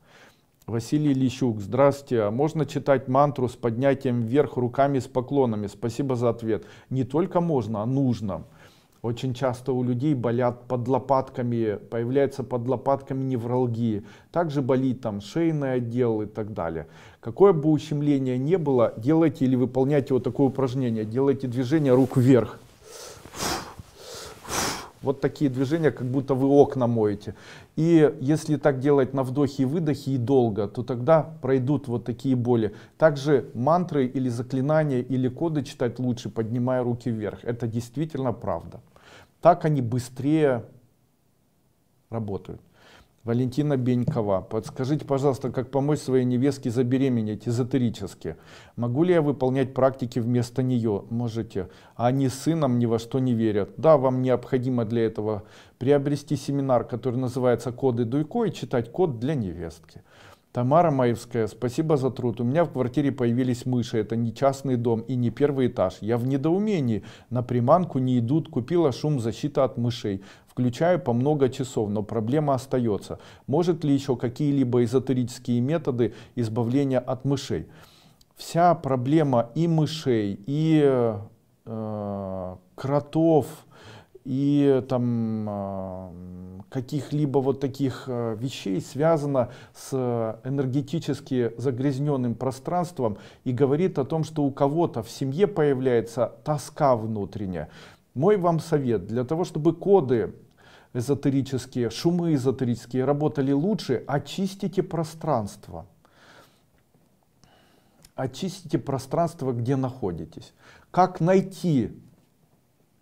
Василий Лещук, здравствуйте. А можно читать мантру с поднятием вверх руками с поклонами? Спасибо за ответ. Не только можно, а нужно. Очень часто у людей болят под лопатками, появляется под лопатками невралгии. Также болит там шейный отдел и так далее. Какое бы ущемление ни было, делайте или выполняйте вот такое упражнение. Делайте движение рук вверх. Вот такие движения, как будто вы окна моете. И если так делать на вдохе и выдохе и долго, то тогда пройдут вот такие боли. Также мантры или заклинания или коды читать лучше, поднимая руки вверх. Это действительно правда. Так они быстрее работают. Валентина Бенькова. Подскажите, пожалуйста, как помочь своей невестке забеременеть эзотерически? Могу ли я выполнять практики вместо нее? Можете. А они сыном ни во что не верят. Да, вам необходимо для этого приобрести семинар, который называется «Коды Дуйко» и читать код для невестки. Тамара Маевская, спасибо за труд. У меня в квартире появились мыши. Это не частный дом и не первый этаж. Я в недоумении. На приманку не идут. Купила шум защита от мышей. Включаю по много часов, но проблема остается. Может ли еще какие-либо эзотерические методы избавления от мышей? Вся проблема и мышей, и э, кротов, и там... Э, каких-либо вот таких э, вещей связано с э, энергетически загрязненным пространством и говорит о том, что у кого-то в семье появляется тоска внутренняя. Мой вам совет, для того, чтобы коды эзотерические, шумы эзотерические работали лучше, очистите пространство. Очистите пространство, где находитесь. Как найти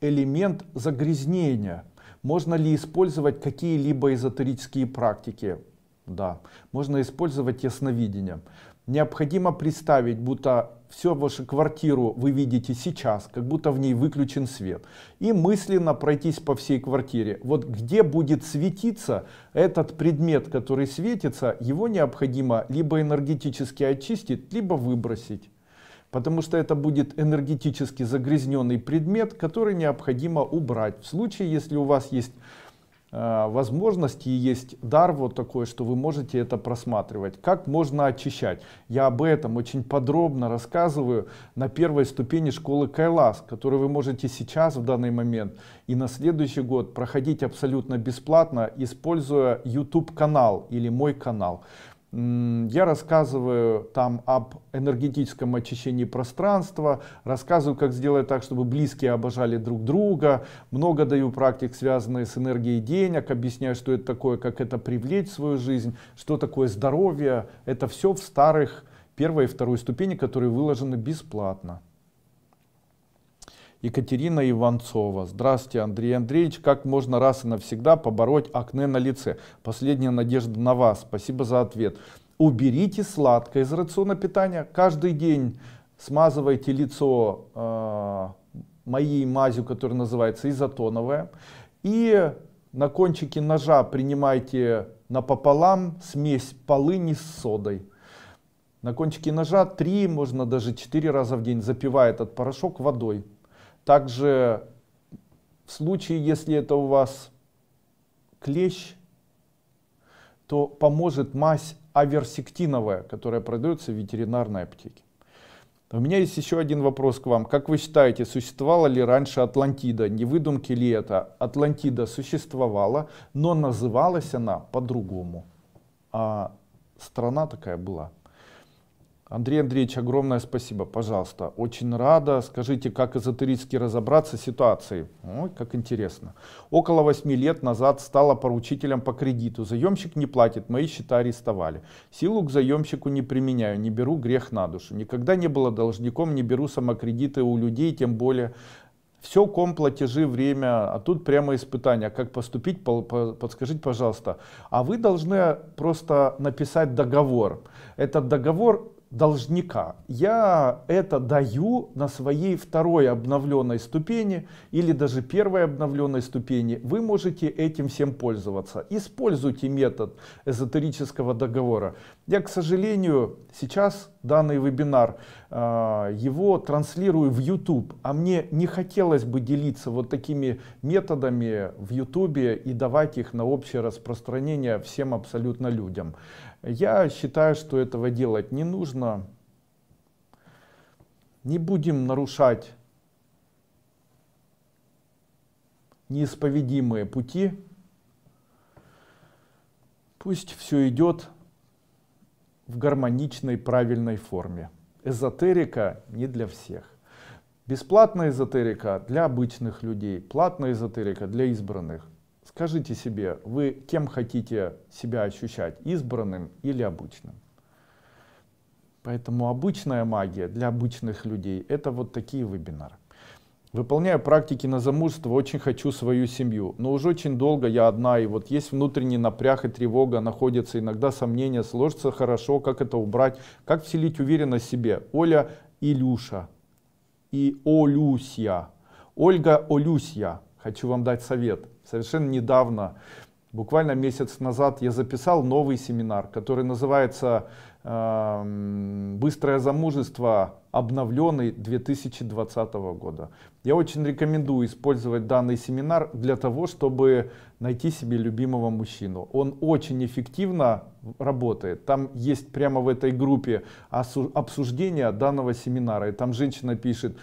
элемент загрязнения можно ли использовать какие-либо эзотерические практики? Да. Можно использовать ясновидение. Необходимо представить, будто всю вашу квартиру вы видите сейчас, как будто в ней выключен свет. И мысленно пройтись по всей квартире. Вот где будет светиться этот предмет, который светится, его необходимо либо энергетически очистить, либо выбросить потому что это будет энергетически загрязненный предмет, который необходимо убрать. В случае, если у вас есть э, возможности и есть дар вот такой, что вы можете это просматривать. Как можно очищать? Я об этом очень подробно рассказываю на первой ступени школы Кайлас, которую вы можете сейчас в данный момент и на следующий год проходить абсолютно бесплатно, используя YouTube канал или мой канал. Я рассказываю там об энергетическом очищении пространства, рассказываю, как сделать так, чтобы близкие обожали друг друга, много даю практик, связанные с энергией денег, объясняю, что это такое, как это привлечь в свою жизнь, что такое здоровье. Это все в старых первой и второй ступени, которые выложены бесплатно. Екатерина Иванцова. Здравствуйте, Андрей Андреевич. Как можно раз и навсегда побороть акне на лице? Последняя надежда на вас. Спасибо за ответ. Уберите сладкое из рациона питания. Каждый день смазывайте лицо э, моей мазью, которая называется изотоновая. И на кончике ножа принимайте напополам смесь полыни с содой. На кончике ножа 3, можно даже 4 раза в день запивает этот порошок водой. Также в случае, если это у вас клещ, то поможет мазь аверсектиновая, которая продается в ветеринарной аптеке. У меня есть еще один вопрос к вам. Как вы считаете, существовала ли раньше Атлантида? Не выдумки ли это? Атлантида существовала, но называлась она по-другому. А страна такая была. Андрей Андреевич, огромное спасибо, пожалуйста. Очень рада. Скажите, как эзотерически разобраться с ситуацией? Ой, как интересно. Около 8 лет назад стала поручителем по кредиту. Заемщик не платит, мои счета арестовали. Силу к заемщику не применяю, не беру грех на душу. Никогда не было должником, не беру самокредиты у людей, тем более все ком платежи время а тут прямо испытание а как поступить подскажите пожалуйста а вы должны просто написать договор этот договор должника. Я это даю на своей второй обновленной ступени или даже первой обновленной ступени. Вы можете этим всем пользоваться. Используйте метод эзотерического договора. Я, к сожалению, сейчас данный вебинар, а, его транслирую в YouTube, а мне не хотелось бы делиться вот такими методами в YouTube и давать их на общее распространение всем абсолютно людям. Я считаю, что этого делать не нужно. Не будем нарушать неисповедимые пути. Пусть все идет в гармоничной, правильной форме. Эзотерика не для всех. Бесплатная эзотерика для обычных людей, платная эзотерика для избранных. Скажите себе, вы кем хотите себя ощущать, избранным или обычным? Поэтому обычная магия для обычных людей — это вот такие вебинары. Выполняя практики на замужество, очень хочу свою семью, но уже очень долго я одна, и вот есть внутренний напряг и тревога, находятся иногда сомнения, сложится хорошо, как это убрать, как вселить уверенность в себе. Оля Илюша и Олюсья, Ольга Олюсья, хочу вам дать совет совершенно недавно, буквально месяц назад, я записал новый семинар, который называется эм, «Быстрое замужество. Обновленный 2020 года». Я очень рекомендую использовать данный семинар для того, чтобы найти себе любимого мужчину. Он очень эффективно работает. Там есть прямо в этой группе обсуждение данного семинара. И там женщина пишет,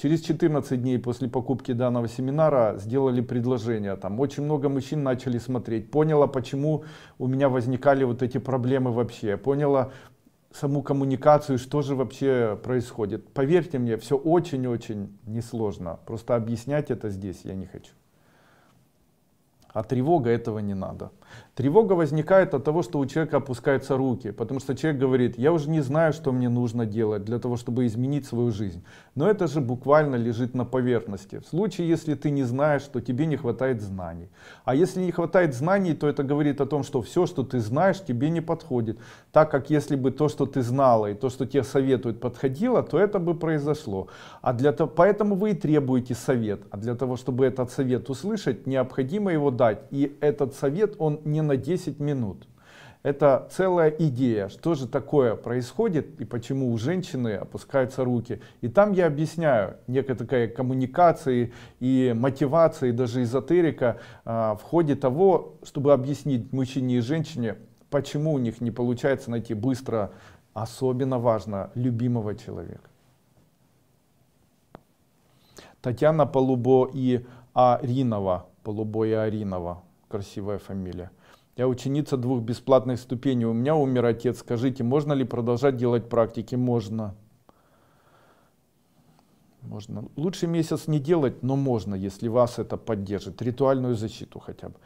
Через 14 дней после покупки данного семинара сделали предложение. Там очень много мужчин начали смотреть. Поняла, почему у меня возникали вот эти проблемы вообще. Поняла саму коммуникацию, что же вообще происходит. Поверьте мне, все очень-очень несложно. Просто объяснять это здесь я не хочу. А тревога этого не надо. Тревога возникает от того, что у человека опускаются руки, потому что человек говорит, я уже не знаю, что мне нужно делать для того, чтобы изменить свою жизнь. Но это же буквально лежит на поверхности. В случае, если ты не знаешь, что тебе не хватает знаний. А если не хватает знаний, то это говорит о том, что все, что ты знаешь, тебе не подходит. Так как если бы то, что ты знала и то, что тебе советуют, подходило, то это бы произошло. А для того, поэтому вы и требуете совет. А для того, чтобы этот совет услышать, необходимо его дать. И этот совет, он не ровно 10 минут. Это целая идея, что же такое происходит и почему у женщины опускаются руки. И там я объясняю некоторые коммуникации и мотивации, даже эзотерика а, в ходе того, чтобы объяснить мужчине и женщине, почему у них не получается найти быстро, особенно важно, любимого человека. Татьяна Полубо и Аринова. Полубо и Аринова. Красивая фамилия. Я ученица двух бесплатных ступеней. У меня умер отец. Скажите, можно ли продолжать делать практики? Можно. Можно. Лучше месяц не делать, но можно, если вас это поддержит. Ритуальную защиту хотя бы.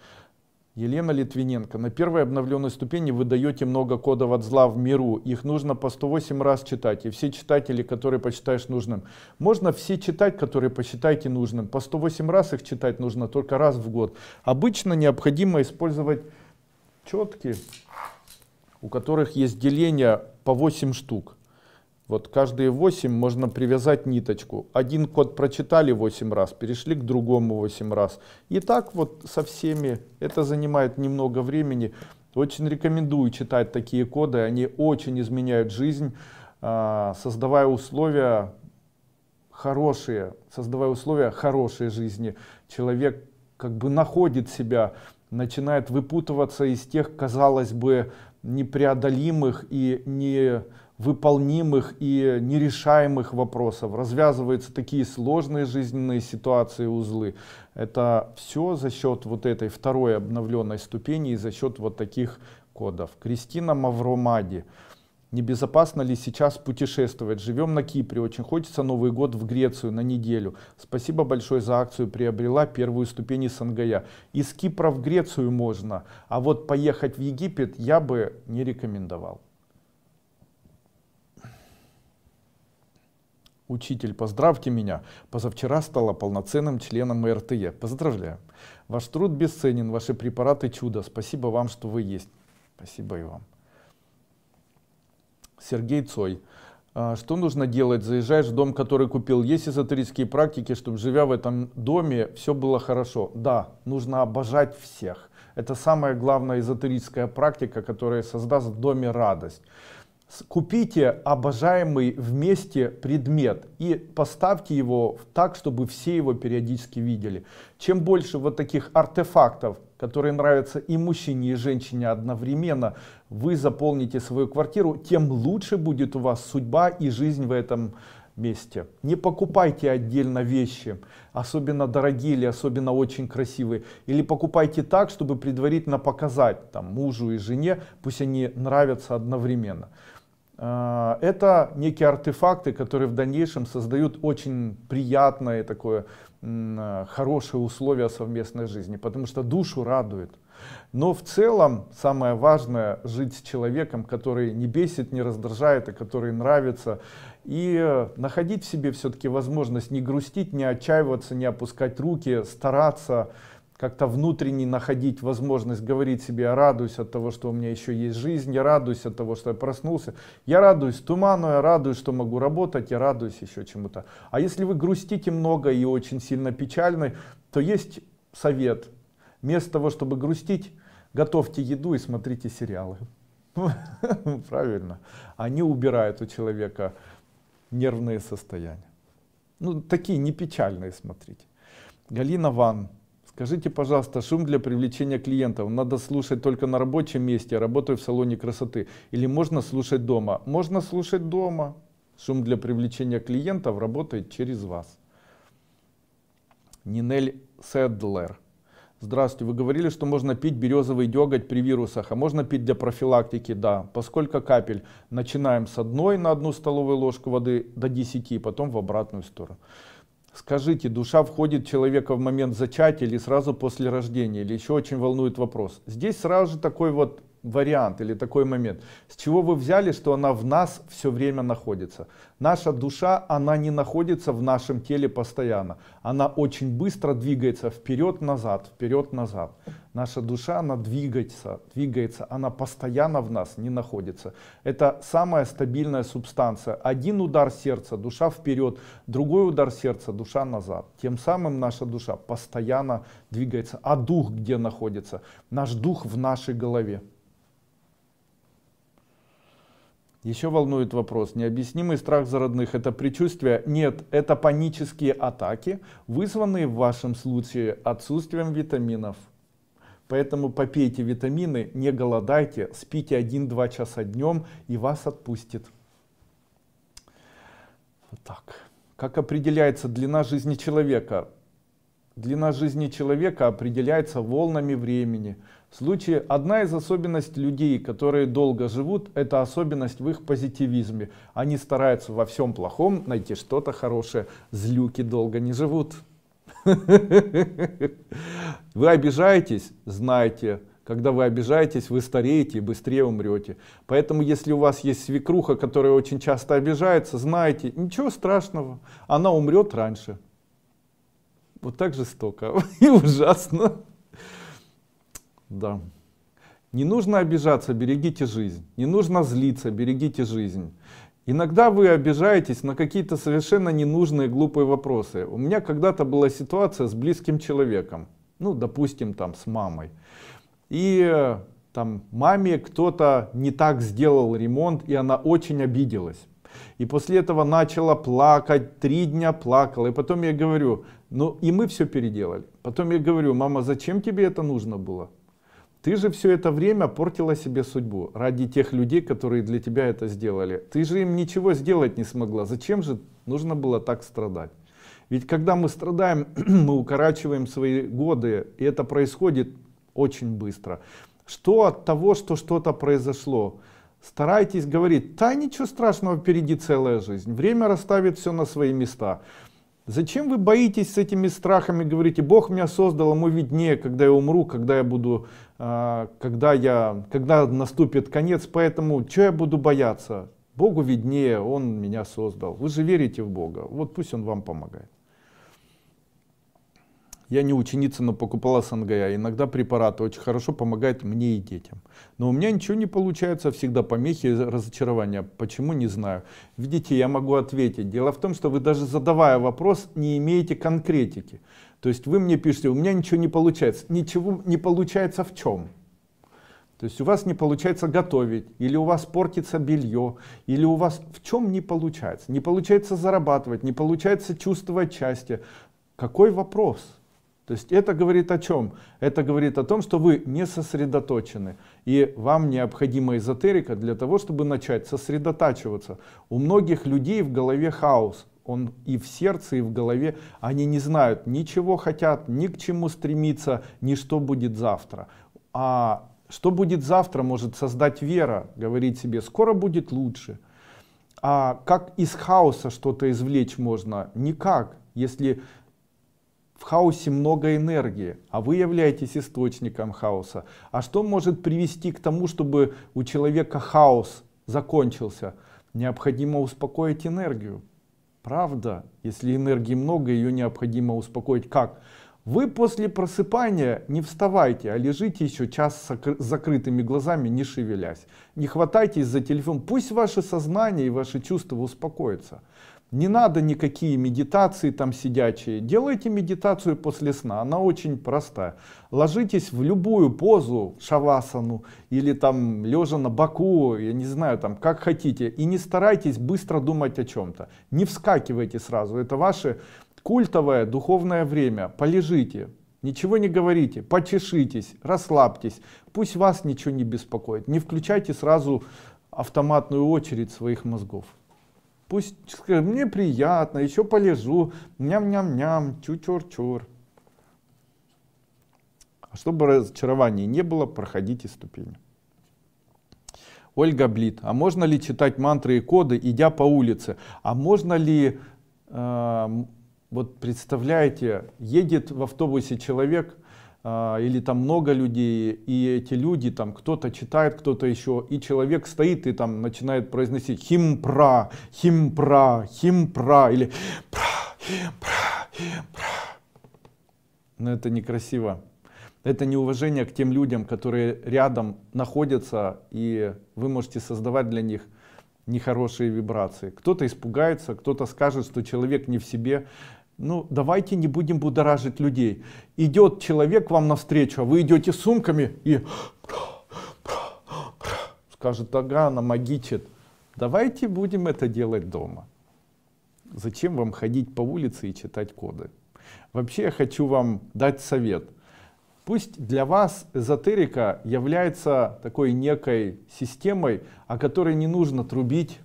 Елена Литвиненко. На первой обновленной ступени вы даете много кодов от зла в миру. Их нужно по 108 раз читать. И все читатели, которые посчитаешь нужным. Можно все читать, которые посчитаете нужным. По 108 раз их читать нужно только раз в год. Обычно необходимо использовать четки, у которых есть деление по 8 штук. Вот каждые 8 можно привязать ниточку. Один код прочитали 8 раз, перешли к другому 8 раз. И так вот со всеми. Это занимает немного времени. Очень рекомендую читать такие коды. Они очень изменяют жизнь, а, создавая условия хорошие, создавая условия хорошей жизни. Человек как бы находит себя, начинает выпутываться из тех, казалось бы, непреодолимых и невыполнимых и нерешаемых вопросов. Развязываются такие сложные жизненные ситуации, узлы. Это все за счет вот этой второй обновленной ступени и за счет вот таких кодов. Кристина Мавромади небезопасно ли сейчас путешествовать. Живем на Кипре, очень хочется Новый год в Грецию на неделю. Спасибо большое за акцию, приобрела первую ступень Сангая. Из Кипра в Грецию можно, а вот поехать в Египет я бы не рекомендовал. Учитель, поздравьте меня. Позавчера стала полноценным членом РТЕ. Поздравляю. Ваш труд бесценен, ваши препараты чудо. Спасибо вам, что вы есть. Спасибо и вам. Сергей Цой. А, что нужно делать? Заезжаешь в дом, который купил. Есть эзотерические практики, чтобы живя в этом доме, все было хорошо. Да, нужно обожать всех. Это самая главная эзотерическая практика, которая создаст в доме радость купите обожаемый вместе предмет и поставьте его так, чтобы все его периодически видели. Чем больше вот таких артефактов, которые нравятся и мужчине, и женщине одновременно, вы заполните свою квартиру, тем лучше будет у вас судьба и жизнь в этом месте. Не покупайте отдельно вещи, особенно дорогие или особенно очень красивые. Или покупайте так, чтобы предварительно показать там, мужу и жене, пусть они нравятся одновременно. А, это некие артефакты, которые в дальнейшем создают очень приятное такое хорошие условия совместной жизни, потому что душу радует. Но в целом самое важное жить с человеком, который не бесит, не раздражает, а который нравится. И находить в себе все-таки возможность не грустить, не отчаиваться, не опускать руки, стараться, как-то внутренне находить возможность говорить себе, я радуюсь от того, что у меня еще есть жизнь, я радуюсь от того, что я проснулся, я радуюсь туману, я радуюсь, что могу работать, я радуюсь еще чему-то. А если вы грустите много и очень сильно печальны, то есть совет. Вместо того, чтобы грустить, готовьте еду и смотрите сериалы. Правильно. Они убирают у человека нервные состояния. Ну, такие не печальные, смотрите. Галина Ван Скажите, пожалуйста, шум для привлечения клиентов надо слушать только на рабочем месте, работаю в салоне красоты, или можно слушать дома? Можно слушать дома. Шум для привлечения клиентов работает через вас. Нинель Седлер. Здравствуйте, вы говорили, что можно пить березовый деготь при вирусах, а можно пить для профилактики, да, поскольку капель. Начинаем с одной на одну столовую ложку воды до 10, потом в обратную сторону. Скажите, душа входит человека в момент зачатия или сразу после рождения? Или еще очень волнует вопрос. Здесь сразу же такой вот вариант или такой момент. С чего вы взяли, что она в нас все время находится? Наша душа, она не находится в нашем теле постоянно. Она очень быстро двигается вперед-назад, вперед-назад. Наша душа, она двигается, двигается, она постоянно в нас не находится. Это самая стабильная субстанция. Один удар сердца, душа вперед, другой удар сердца, душа назад. Тем самым наша душа постоянно двигается. А дух где находится? Наш дух в нашей голове. Еще волнует вопрос, необъяснимый страх за родных – это предчувствие? Нет, это панические атаки, вызванные в вашем случае отсутствием витаминов. Поэтому попейте витамины, не голодайте, спите 1-2 часа днем и вас отпустит. Вот так. Как определяется длина жизни человека? Длина жизни человека определяется волнами времени – в случае одна из особенностей людей, которые долго живут, это особенность в их позитивизме. Они стараются во всем плохом найти что-то хорошее. Злюки долго не живут. Вы обижаетесь, знаете, когда вы обижаетесь, вы стареете и быстрее умрете. Поэтому, если у вас есть свекруха, которая очень часто обижается, знаете, ничего страшного, она умрет раньше. Вот так жестоко и ужасно. Да. Не нужно обижаться, берегите жизнь. Не нужно злиться, берегите жизнь. Иногда вы обижаетесь на какие-то совершенно ненужные глупые вопросы. У меня когда-то была ситуация с близким человеком, ну, допустим, там, с мамой. И э, там маме кто-то не так сделал ремонт, и она очень обиделась. И после этого начала плакать, три дня плакала. И потом я говорю, ну и мы все переделали. Потом я говорю, мама, зачем тебе это нужно было? Ты же все это время портила себе судьбу ради тех людей, которые для тебя это сделали. Ты же им ничего сделать не смогла. Зачем же нужно было так страдать? Ведь когда мы страдаем, мы укорачиваем свои годы, и это происходит очень быстро. Что от того, что что-то произошло? Старайтесь говорить, да ничего страшного, впереди целая жизнь. Время расставит все на свои места. Зачем вы боитесь с этими страхами, говорите, Бог меня создал, ему а виднее, когда я умру, когда я буду, а, когда я, когда наступит конец, поэтому что я буду бояться? Богу виднее, он меня создал. Вы же верите в Бога, вот пусть он вам помогает. Я не ученица, но покупала СНГА. Иногда препараты очень хорошо помогают мне и детям. Но у меня ничего не получается, всегда помехи и разочарования. Почему, не знаю. Видите, я могу ответить. Дело в том, что вы даже задавая вопрос, не имеете конкретики. То есть вы мне пишете, у меня ничего не получается. Ничего не получается в чем? То есть у вас не получается готовить, или у вас портится белье, или у вас в чем не получается. Не получается зарабатывать, не получается чувствовать счастье. Какой вопрос? То есть это говорит о чем? Это говорит о том, что вы не сосредоточены. И вам необходима эзотерика для того, чтобы начать сосредотачиваться. У многих людей в голове хаос. Он и в сердце, и в голове. Они не знают, ничего хотят, ни к чему стремиться, ни что будет завтра. А что будет завтра может создать вера, говорить себе, скоро будет лучше. А как из хаоса что-то извлечь можно? Никак. Если в хаосе много энергии, а вы являетесь источником хаоса. А что может привести к тому, чтобы у человека хаос закончился? Необходимо успокоить энергию. Правда, если энергии много, ее необходимо успокоить. Как? Вы после просыпания не вставайте, а лежите еще час с закрытыми глазами, не шевелясь. Не хватайтесь за телефон. Пусть ваше сознание и ваши чувства успокоятся. Не надо никакие медитации там сидячие. Делайте медитацию после сна, она очень простая. Ложитесь в любую позу, шавасану, или там лежа на боку, я не знаю, там как хотите. И не старайтесь быстро думать о чем-то. Не вскакивайте сразу, это ваше культовое духовное время. Полежите, Ничего не говорите, почешитесь, расслабьтесь, пусть вас ничего не беспокоит. Не включайте сразу автоматную очередь своих мозгов пусть скажет, мне приятно, еще полежу, ням-ням-ням, чу-чур-чур. А Чтобы разочарования не было, проходите ступени. Ольга Блит, а можно ли читать мантры и коды, идя по улице? А можно ли, э, вот представляете, едет в автобусе человек, а, или там много людей, и эти люди там кто-то читает, кто-то еще, и человек стоит и там начинает произносить химпра, химпра, химпра, или пра, пра, пра. Но это некрасиво. Это неуважение к тем людям, которые рядом находятся, и вы можете создавать для них нехорошие вибрации. Кто-то испугается, кто-то скажет, что человек не в себе, ну, давайте не будем будоражить людей. Идет человек вам навстречу, а вы идете с сумками и скажет, ага, она магичит. Давайте будем это делать дома. Зачем вам ходить по улице и читать коды? Вообще я хочу вам дать совет. Пусть для вас эзотерика является такой некой системой, о которой не нужно трубить,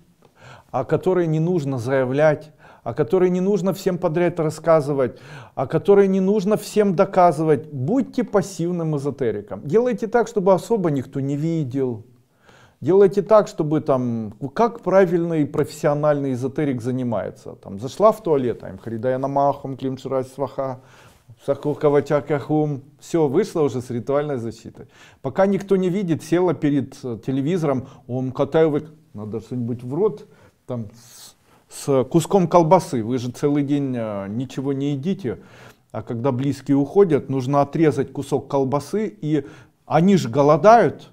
о которой не нужно заявлять, о которой не нужно всем подряд рассказывать, о которой не нужно всем доказывать. Будьте пассивным эзотериком. Делайте так, чтобы особо никто не видел. Делайте так, чтобы там, как правильный профессиональный эзотерик занимается. Там зашла в туалет, им хридая намахом, климчурась сваха, Сахукавачакахум. Все, вышла уже с ритуальной защитой. Пока никто не видит, села перед э, телевизором, он катаевый, надо что-нибудь в рот, там с куском колбасы. Вы же целый день э, ничего не едите, а когда близкие уходят, нужно отрезать кусок колбасы, и они же голодают.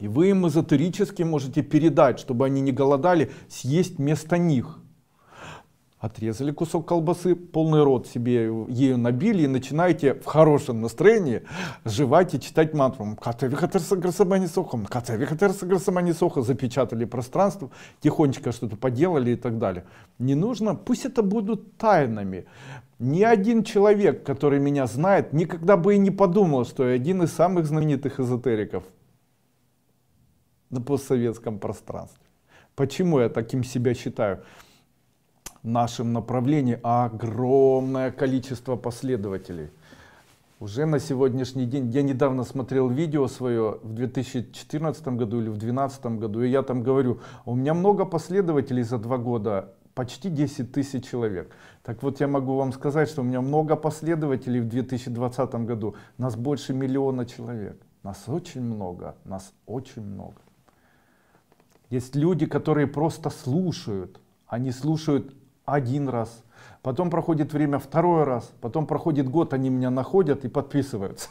И вы им эзотерически можете передать, чтобы они не голодали, съесть вместо них отрезали кусок колбасы, полный рот себе ею набили и начинаете в хорошем настроении жевать и читать мантру. соха запечатали пространство, тихонечко что-то поделали и так далее. Не нужно, пусть это будут тайнами. Ни один человек, который меня знает, никогда бы и не подумал, что я один из самых знаменитых эзотериков на постсоветском пространстве. Почему я таким себя считаю? нашем направлении огромное количество последователей. Уже на сегодняшний день, я недавно смотрел видео свое в 2014 году или в 2012 году, и я там говорю, у меня много последователей за два года, почти 10 тысяч человек. Так вот я могу вам сказать, что у меня много последователей в 2020 году, нас больше миллиона человек. Нас очень много, нас очень много. Есть люди, которые просто слушают, они слушают один раз, потом проходит время второй раз, потом проходит год, они меня находят и подписываются.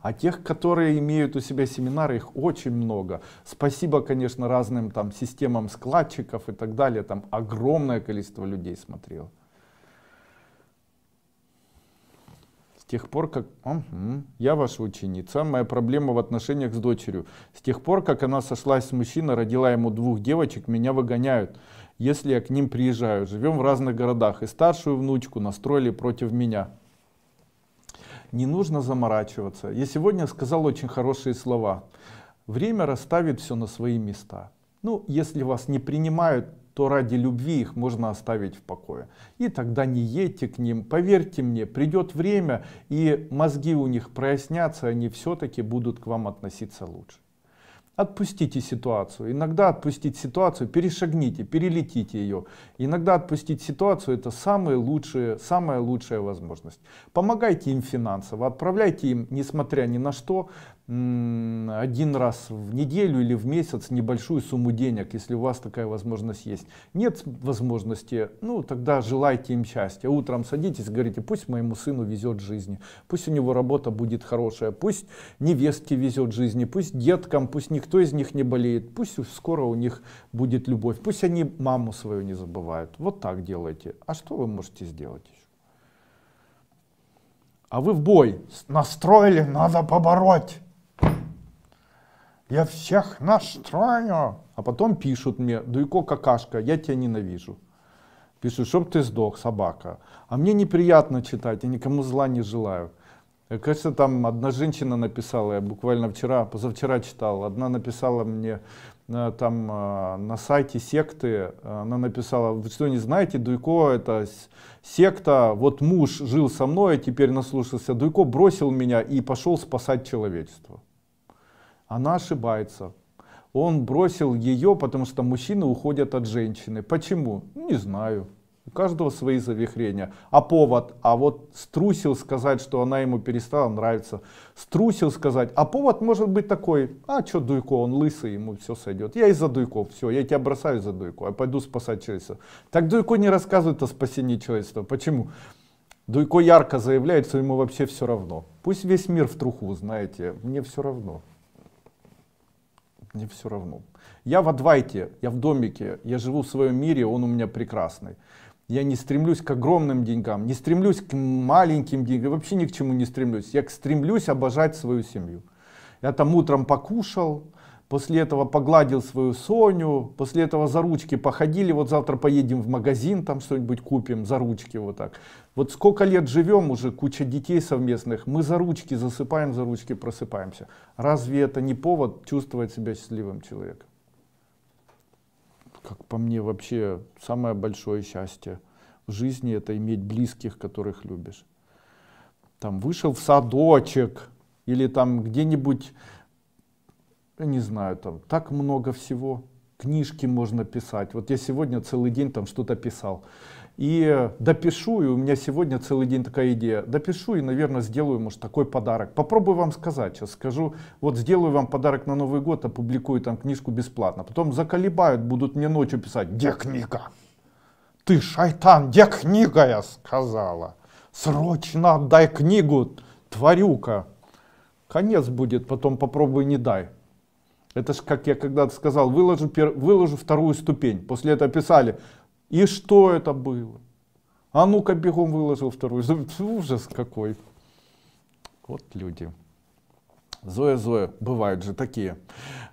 А тех, которые имеют у себя семинары, их очень много. Спасибо, конечно, разным там системам складчиков и так далее. Там огромное количество людей смотрело. С тех пор, как... Угу, я ваша ученица, моя проблема в отношениях с дочерью. С тех пор, как она сошлась с мужчиной, родила ему двух девочек, меня выгоняют если я к ним приезжаю. Живем в разных городах, и старшую внучку настроили против меня. Не нужно заморачиваться. Я сегодня сказал очень хорошие слова. Время расставит все на свои места. Ну, если вас не принимают, то ради любви их можно оставить в покое. И тогда не едьте к ним. Поверьте мне, придет время, и мозги у них прояснятся, они все-таки будут к вам относиться лучше. Отпустите ситуацию. Иногда отпустить ситуацию, перешагните, перелетите ее. Иногда отпустить ситуацию это самые лучшие, самая лучшая возможность. Помогайте им финансово, отправляйте им, несмотря ни на что, один раз в неделю или в месяц небольшую сумму денег, если у вас такая возможность есть. Нет возможности, ну тогда желайте им счастья. Утром садитесь, говорите, пусть моему сыну везет жизни, пусть у него работа будет хорошая, пусть невестке везет жизни, пусть деткам, пусть никто из них не болеет, пусть скоро у них будет любовь, пусть они маму свою не забывают. Вот так делайте. А что вы можете сделать еще? А вы в бой настроили, надо побороть я всех настрою. А потом пишут мне, Дуйко какашка, я тебя ненавижу. Пишут, чтоб ты сдох, собака. А мне неприятно читать, я никому зла не желаю. Э, кажется, там одна женщина написала, я буквально вчера, позавчера читал, одна написала мне э, там э, на сайте секты, она написала, вы что не знаете, Дуйко это секта, вот муж жил со мной, а теперь наслушался, Дуйко бросил меня и пошел спасать человечество. Она ошибается. Он бросил ее, потому что мужчины уходят от женщины. Почему? Ну, не знаю. У каждого свои завихрения. А повод? А вот струсил сказать, что она ему перестала нравиться. Струсил сказать. А повод может быть такой. А что Дуйко, он лысый, ему все сойдет. Я из-за Дуйко, все, я тебя бросаю за Дуйко, я а пойду спасать человечество. Так Дуйко не рассказывает о спасении человечества. Почему? Дуйко ярко заявляет, что ему вообще все равно. Пусть весь мир в труху, знаете, мне все равно мне все равно. Я в Адвайте, я в домике, я живу в своем мире, он у меня прекрасный. Я не стремлюсь к огромным деньгам, не стремлюсь к маленьким деньгам, вообще ни к чему не стремлюсь. Я стремлюсь обожать свою семью. Я там утром покушал, после этого погладил свою Соню, после этого за ручки походили, вот завтра поедем в магазин, там что-нибудь купим за ручки вот так. Вот сколько лет живем уже, куча детей совместных, мы за ручки засыпаем, за ручки просыпаемся. Разве это не повод чувствовать себя счастливым человеком? Как по мне вообще самое большое счастье в жизни это иметь близких, которых любишь. Там вышел в садочек или там где-нибудь, не знаю, там так много всего. Книжки можно писать. Вот я сегодня целый день там что-то писал и э, допишу, и у меня сегодня целый день такая идея, допишу и, наверное, сделаю, может, такой подарок. Попробую вам сказать, сейчас скажу, вот сделаю вам подарок на Новый год, опубликую там книжку бесплатно. Потом заколебают, будут мне ночью писать, где книга? Ты, шайтан, где книга, я сказала. Срочно отдай книгу, тварюка. Конец будет, потом попробуй не дай. Это ж как я когда-то сказал, выложу, пер... выложу вторую ступень. После этого писали, и что это было? А ну-ка бегом выложил вторую. Ужас какой. Вот люди. Зоя, Зоя, бывают же такие.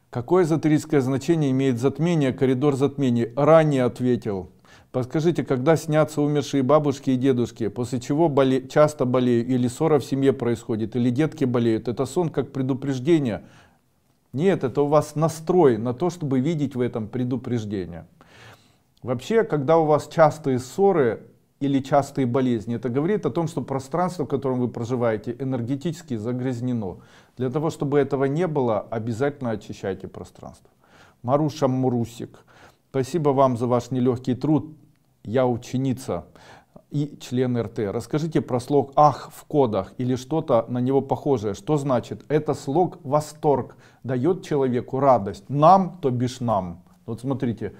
Какое эзотерическое значение имеет затмение, коридор затмений? Ранее ответил. Подскажите, когда снятся умершие бабушки и дедушки, после чего боле... часто болею, или ссора в семье происходит, или детки болеют, это сон как предупреждение? Нет, это у вас настрой на то, чтобы видеть в этом предупреждение. Вообще, когда у вас частые ссоры или частые болезни, это говорит о том, что пространство, в котором вы проживаете, энергетически загрязнено. Для того, чтобы этого не было, обязательно очищайте пространство. Маруша Мурусик, спасибо вам за ваш нелегкий труд. Я ученица и член РТ. Расскажите про слог «ах» в кодах или что-то на него похожее. Что значит? Это слог «восторг» дает человеку радость. Нам, то бишь нам. Вот смотрите,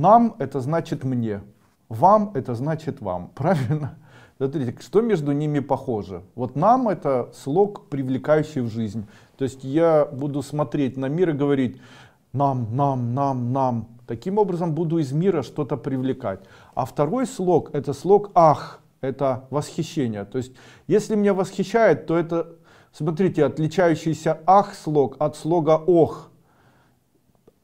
нам это значит мне, вам это значит вам, правильно? Смотрите, что между ними похоже? Вот нам это слог, привлекающий в жизнь. То есть я буду смотреть на мир и говорить нам, нам, нам, нам. Таким образом буду из мира что-то привлекать. А второй слог это слог ах, это восхищение. То есть если меня восхищает, то это, смотрите, отличающийся ах слог от слога ох.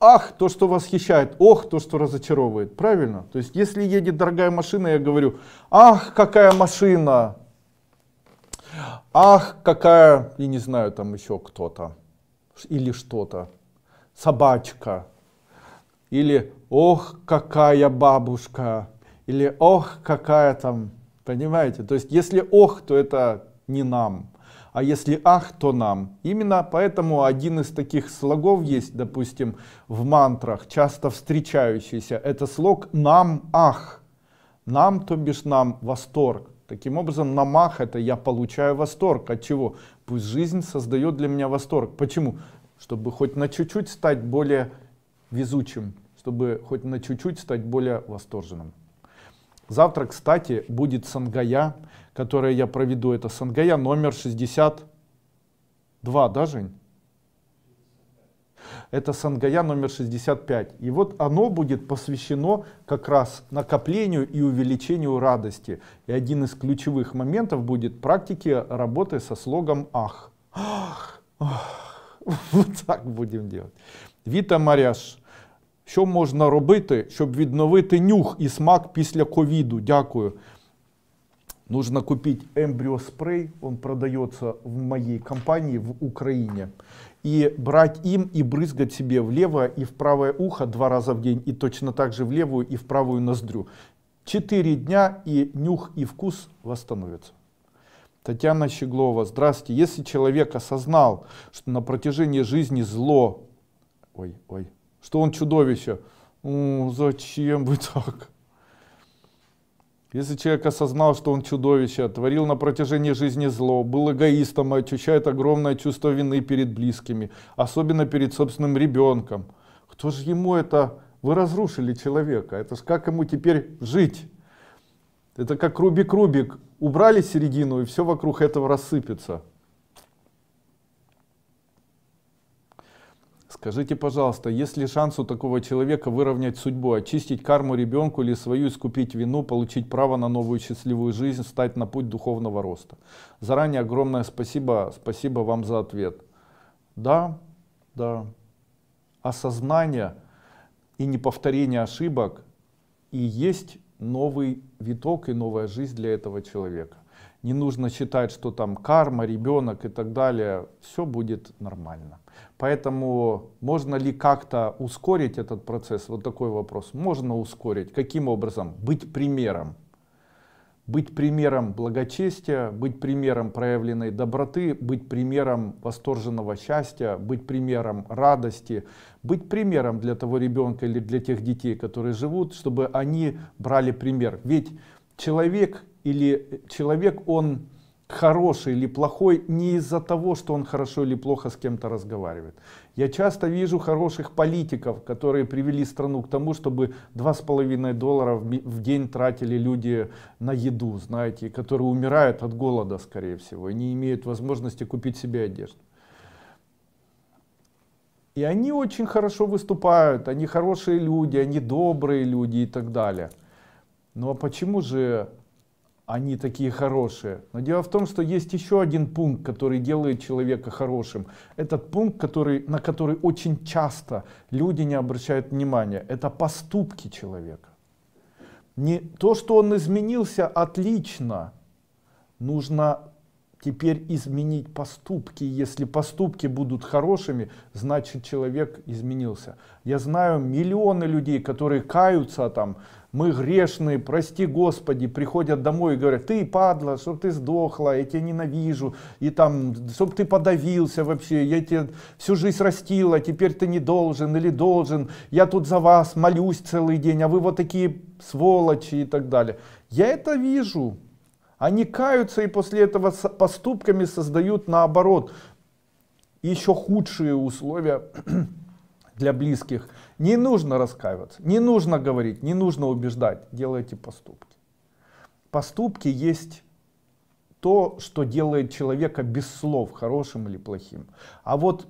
Ах, то, что восхищает, ох, то, что разочаровывает. Правильно? То есть, если едет дорогая машина, я говорю, ах, какая машина, ах, какая, и не знаю, там еще кто-то, или что-то, собачка, или ох, какая бабушка, или ох, какая там, понимаете? То есть, если ох, то это не нам а если ах, то нам. Именно поэтому один из таких слогов есть, допустим, в мантрах, часто встречающийся, это слог нам ах. Нам, то бишь нам, восторг. Таким образом, намах это я получаю восторг. От чего? Пусть жизнь создает для меня восторг. Почему? Чтобы хоть на чуть-чуть стать более везучим, чтобы хоть на чуть-чуть стать более восторженным. Завтра, кстати, будет сангая которое я проведу, это Сангая номер 62, да, Жень? Это Сангая номер 65. И вот оно будет посвящено как раз накоплению и увеличению радости. И один из ключевых моментов будет практики работы со слогом «ах». ах, ах. Вот так будем делать. Вита Маряш. Що можна робити, щоб відновити нюх и смак после ковіду? Дякую. Нужно купить эмбриоспрей, он продается в моей компании в Украине. И брать им и брызгать себе в левое и в правое ухо два раза в день, и точно так же в левую и в правую ноздрю. Четыре дня и нюх и вкус восстановятся. Татьяна Щеглова, здравствуйте. Если человек осознал, что на протяжении жизни зло, ой, ой, что он чудовище, зачем вы так? Если человек осознал, что он чудовище, творил на протяжении жизни зло, был эгоистом и ощущает огромное чувство вины перед близкими, особенно перед собственным ребенком, кто же ему это... Вы разрушили человека, это ж как ему теперь жить? Это как Рубик-Рубик, убрали середину и все вокруг этого рассыпется. Скажите, пожалуйста, есть ли шанс у такого человека выровнять судьбу, очистить карму ребенку или свою, искупить вину, получить право на новую счастливую жизнь, стать на путь духовного роста? Заранее огромное спасибо, спасибо вам за ответ. Да, да. Осознание и неповторение ошибок и есть новый виток и новая жизнь для этого человека. Не нужно считать, что там карма, ребенок и так далее. Все будет нормально. Поэтому можно ли как-то ускорить этот процесс? Вот такой вопрос. Можно ускорить. Каким образом? Быть примером. Быть примером благочестия, быть примером проявленной доброты, быть примером восторженного счастья, быть примером радости, быть примером для того ребенка или для тех детей, которые живут, чтобы они брали пример. Ведь человек или человек, он хороший или плохой не из-за того, что он хорошо или плохо с кем-то разговаривает. Я часто вижу хороших политиков, которые привели страну к тому, чтобы 2,5 доллара в день тратили люди на еду, знаете, которые умирают от голода, скорее всего, и не имеют возможности купить себе одежду. И они очень хорошо выступают, они хорошие люди, они добрые люди и так далее. Ну а почему же они такие хорошие. Но дело в том, что есть еще один пункт, который делает человека хорошим. Этот пункт, который, на который очень часто люди не обращают внимания, это поступки человека. Не то, что он изменился, отлично. Нужно теперь изменить поступки. Если поступки будут хорошими, значит человек изменился. Я знаю миллионы людей, которые каются там, мы грешные, прости Господи, приходят домой и говорят, ты падла, чтоб ты сдохла, я тебя ненавижу, и там, чтоб ты подавился вообще, я тебя всю жизнь растила, теперь ты не должен или должен, я тут за вас молюсь целый день, а вы вот такие сволочи и так далее. Я это вижу. Они каются и после этого поступками создают наоборот еще худшие условия для близких не нужно раскаиваться, не нужно говорить, не нужно убеждать, делайте поступки. Поступки есть то, что делает человека без слов, хорошим или плохим. А вот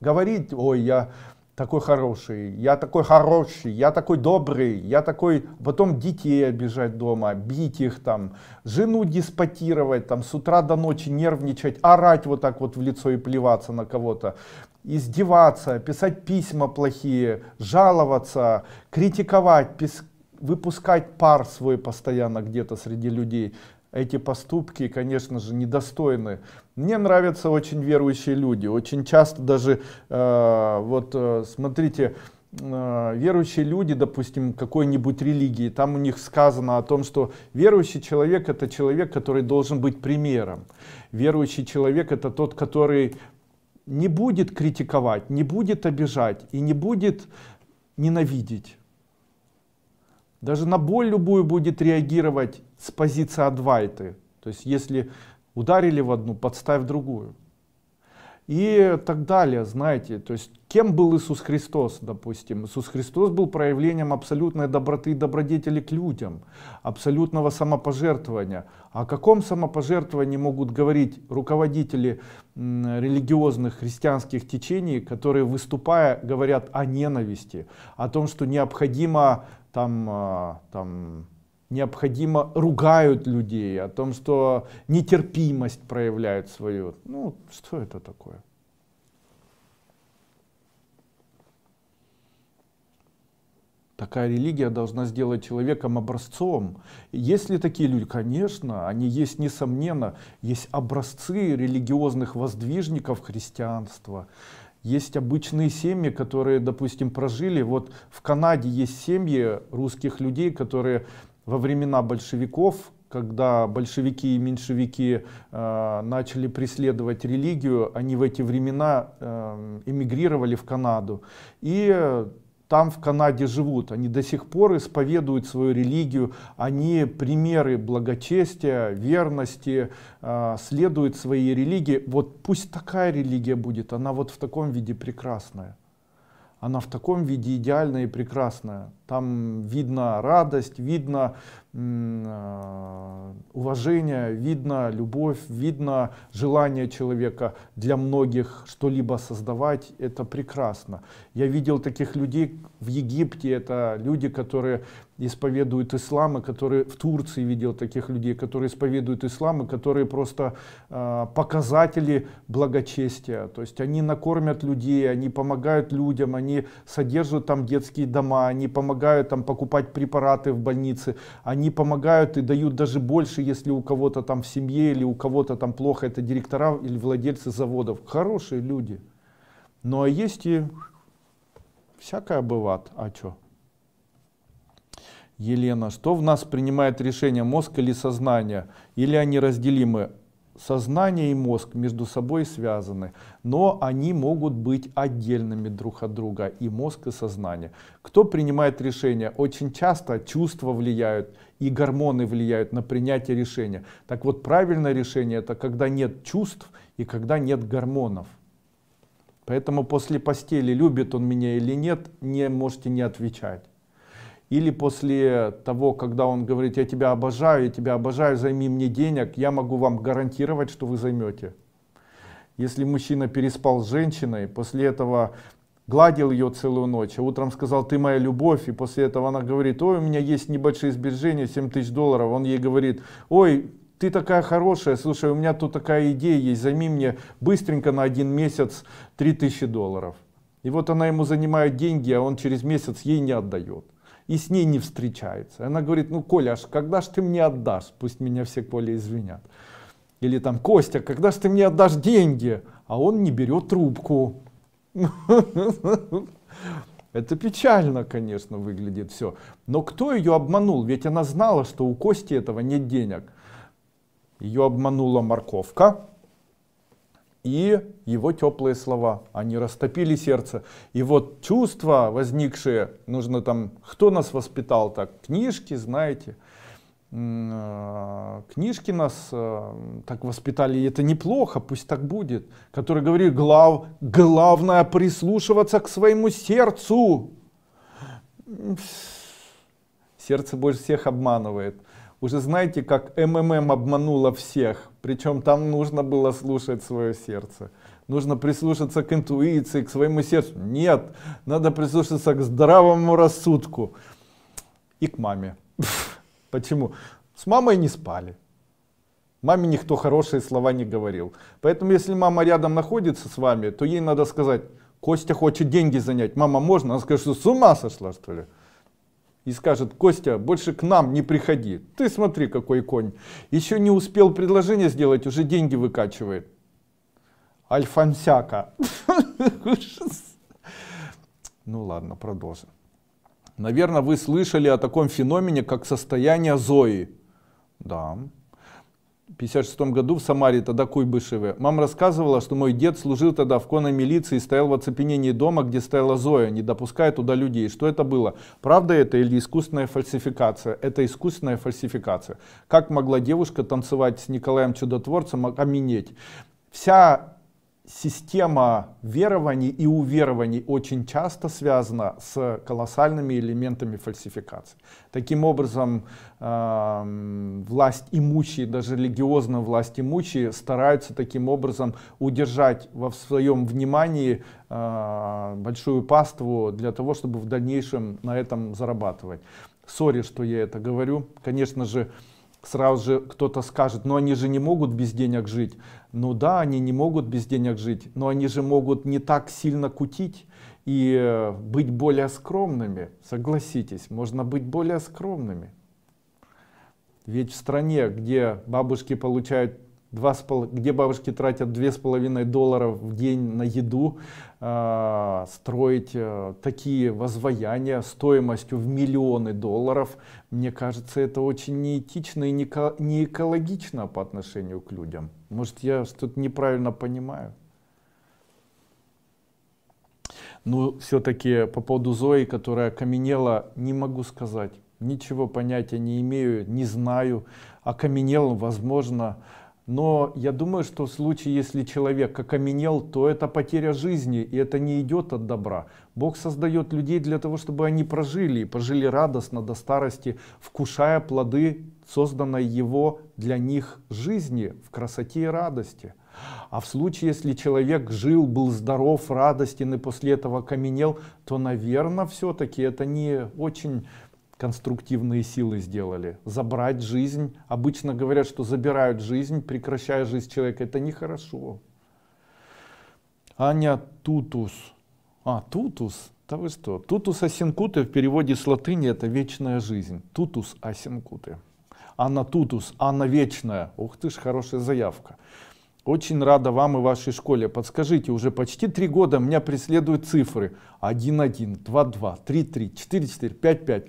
говорить, ой, я такой хороший, я такой хороший, я такой добрый, я такой, потом детей обижать дома, бить их там, жену деспотировать, там с утра до ночи нервничать, орать вот так вот в лицо и плеваться на кого-то издеваться, писать письма плохие, жаловаться, критиковать, пис... выпускать пар свой постоянно где-то среди людей. Эти поступки, конечно же, недостойны. Мне нравятся очень верующие люди. Очень часто даже, э, вот э, смотрите, э, верующие люди, допустим, какой-нибудь религии, там у них сказано о том, что верующий человек это человек, который должен быть примером. Верующий человек это тот, который не будет критиковать, не будет обижать и не будет ненавидеть. Даже на боль любую будет реагировать с позиции адвайты. То есть если ударили в одну, подставь другую и так далее, знаете, то есть кем был Иисус Христос, допустим? Иисус Христос был проявлением абсолютной доброты и добродетели к людям, абсолютного самопожертвования. О каком самопожертвовании могут говорить руководители религиозных христианских течений, которые, выступая, говорят о ненависти, о том, что необходимо там, а, там необходимо ругают людей, о том, что нетерпимость проявляют свою. Ну, что это такое? Такая религия должна сделать человеком образцом. Есть ли такие люди? Конечно, они есть, несомненно. Есть образцы религиозных воздвижников христианства. Есть обычные семьи, которые, допустим, прожили. Вот в Канаде есть семьи русских людей, которые во времена большевиков, когда большевики и меньшевики э, начали преследовать религию, они в эти времена э, эмигрировали в Канаду. И там в Канаде живут, они до сих пор исповедуют свою религию, они примеры благочестия, верности, э, следуют своей религии. Вот пусть такая религия будет, она вот в таком виде прекрасная она в таком виде идеальная и прекрасная. Там видно радость, видно а, уважение, видно любовь, видно желание человека для многих что-либо создавать, это прекрасно. Я видел таких людей в Египте, это люди, которые исповедуют ислам, и которые в Турции видел таких людей, которые исповедуют ислам, и которые просто э, показатели благочестия. То есть они накормят людей, они помогают людям, они содержат там детские дома, они помогают там покупать препараты в больнице, они они помогают и дают даже больше, если у кого-то там в семье или у кого-то там плохо, это директора или владельцы заводов. Хорошие люди. Ну а есть и всякое бывает. А что? Елена, что в нас принимает решение, мозг или сознание? Или они разделимы? Сознание и мозг между собой связаны, но они могут быть отдельными друг от друга, и мозг, и сознание. Кто принимает решение? Очень часто чувства влияют, и гормоны влияют на принятие решения. Так вот, правильное решение это когда нет чувств и когда нет гормонов. Поэтому после постели, любит он меня или нет, не можете не отвечать. Или после того, когда он говорит, я тебя обожаю, я тебя обожаю, займи мне денег, я могу вам гарантировать, что вы займете. Если мужчина переспал с женщиной, после этого гладил ее целую ночь, а утром сказал, ты моя любовь, и после этого она говорит, ой, у меня есть небольшие сбережения, 7 тысяч долларов, он ей говорит, ой, ты такая хорошая, слушай, у меня тут такая идея есть, займи мне быстренько на один месяц тысячи долларов. И вот она ему занимает деньги, а он через месяц ей не отдает. И с ней не встречается. Она говорит, ну Коля, аж когда ж ты мне отдашь? Пусть меня все Коля извинят. Или там, Костя, когда ж ты мне отдашь деньги? А он не берет трубку. Это печально, конечно, выглядит все. Но кто ее обманул? Ведь она знала, что у Кости этого нет денег. Ее обманула морковка и его теплые слова. Они растопили сердце. И вот чувства возникшие, нужно там, кто нас воспитал так? Книжки, знаете, а, книжки нас а, так воспитали, и это неплохо, пусть так будет, который говорит, глав, главное прислушиваться к своему сердцу. Сердце больше всех обманывает. Уже знаете, как МММ обмануло всех, причем там нужно было слушать свое сердце. Нужно прислушаться к интуиции, к своему сердцу. Нет, надо прислушаться к здравому рассудку и к маме. Почему? С мамой не спали. Маме никто хорошие слова не говорил. Поэтому, если мама рядом находится с вами, то ей надо сказать, Костя хочет деньги занять, мама можно? Она скажет, что с ума сошла, что ли? и скажет, Костя, больше к нам не приходи, ты смотри, какой конь. Еще не успел предложение сделать, уже деньги выкачивает. Альфонсяка. Ну ладно, продолжим. Наверное, вы слышали о таком феномене, как состояние Зои. Да. В 56 году в Самаре, тогда Куйбышеве. Мама рассказывала, что мой дед служил тогда в конной милиции и стоял в оцепенении дома, где стояла Зоя, не допуская туда людей. Что это было? Правда это или искусственная фальсификация? Это искусственная фальсификация. Как могла девушка танцевать с Николаем Чудотворцем, а- окаменеть? Вся система верований и уверований очень часто связана с колоссальными элементами фальсификации. Таким образом, эм, власть имущие, даже религиозно власть имущие, стараются таким образом удержать во своем внимании э, большую паству для того, чтобы в дальнейшем на этом зарабатывать. Сори, что я это говорю. Конечно же, сразу же кто-то скажет, но они же не могут без денег жить. Ну да, они не могут без денег жить, но они же могут не так сильно кутить и э, быть более скромными. Согласитесь, можно быть более скромными. Ведь в стране, где бабушки получают 2,5, где бабушки тратят 2,5 долларов в день на еду, а, строить э, такие возвояния стоимостью в миллионы долларов, мне кажется, это очень неэтично и не экологично по отношению к людям. Может, я что-то неправильно понимаю? Ну, все-таки по поводу Зои, которая каменела, не могу сказать. Ничего понятия не имею, не знаю. Окаменел, возможно, возможно но я думаю, что в случае, если человек окаменел, то это потеря жизни, и это не идет от добра. Бог создает людей для того, чтобы они прожили, и пожили радостно до старости, вкушая плоды созданной Его для них жизни в красоте и радости. А в случае, если человек жил, был здоров, радостен и после этого каменел, то, наверное, все-таки это не очень конструктивные силы сделали. Забрать жизнь. Обычно говорят, что забирают жизнь, прекращая жизнь человека. Это нехорошо. Аня Тутус. А, Тутус. Да вы что? Тутус Асинкуты в переводе с латыни это вечная жизнь. Тутус Асинкуты. Анна Тутус, Анна Вечная. Ух ты ж, хорошая заявка. Очень рада вам и вашей школе. Подскажите, уже почти три года меня преследуют цифры 1-1, 2-2, 3-3, 4-4, 5-5.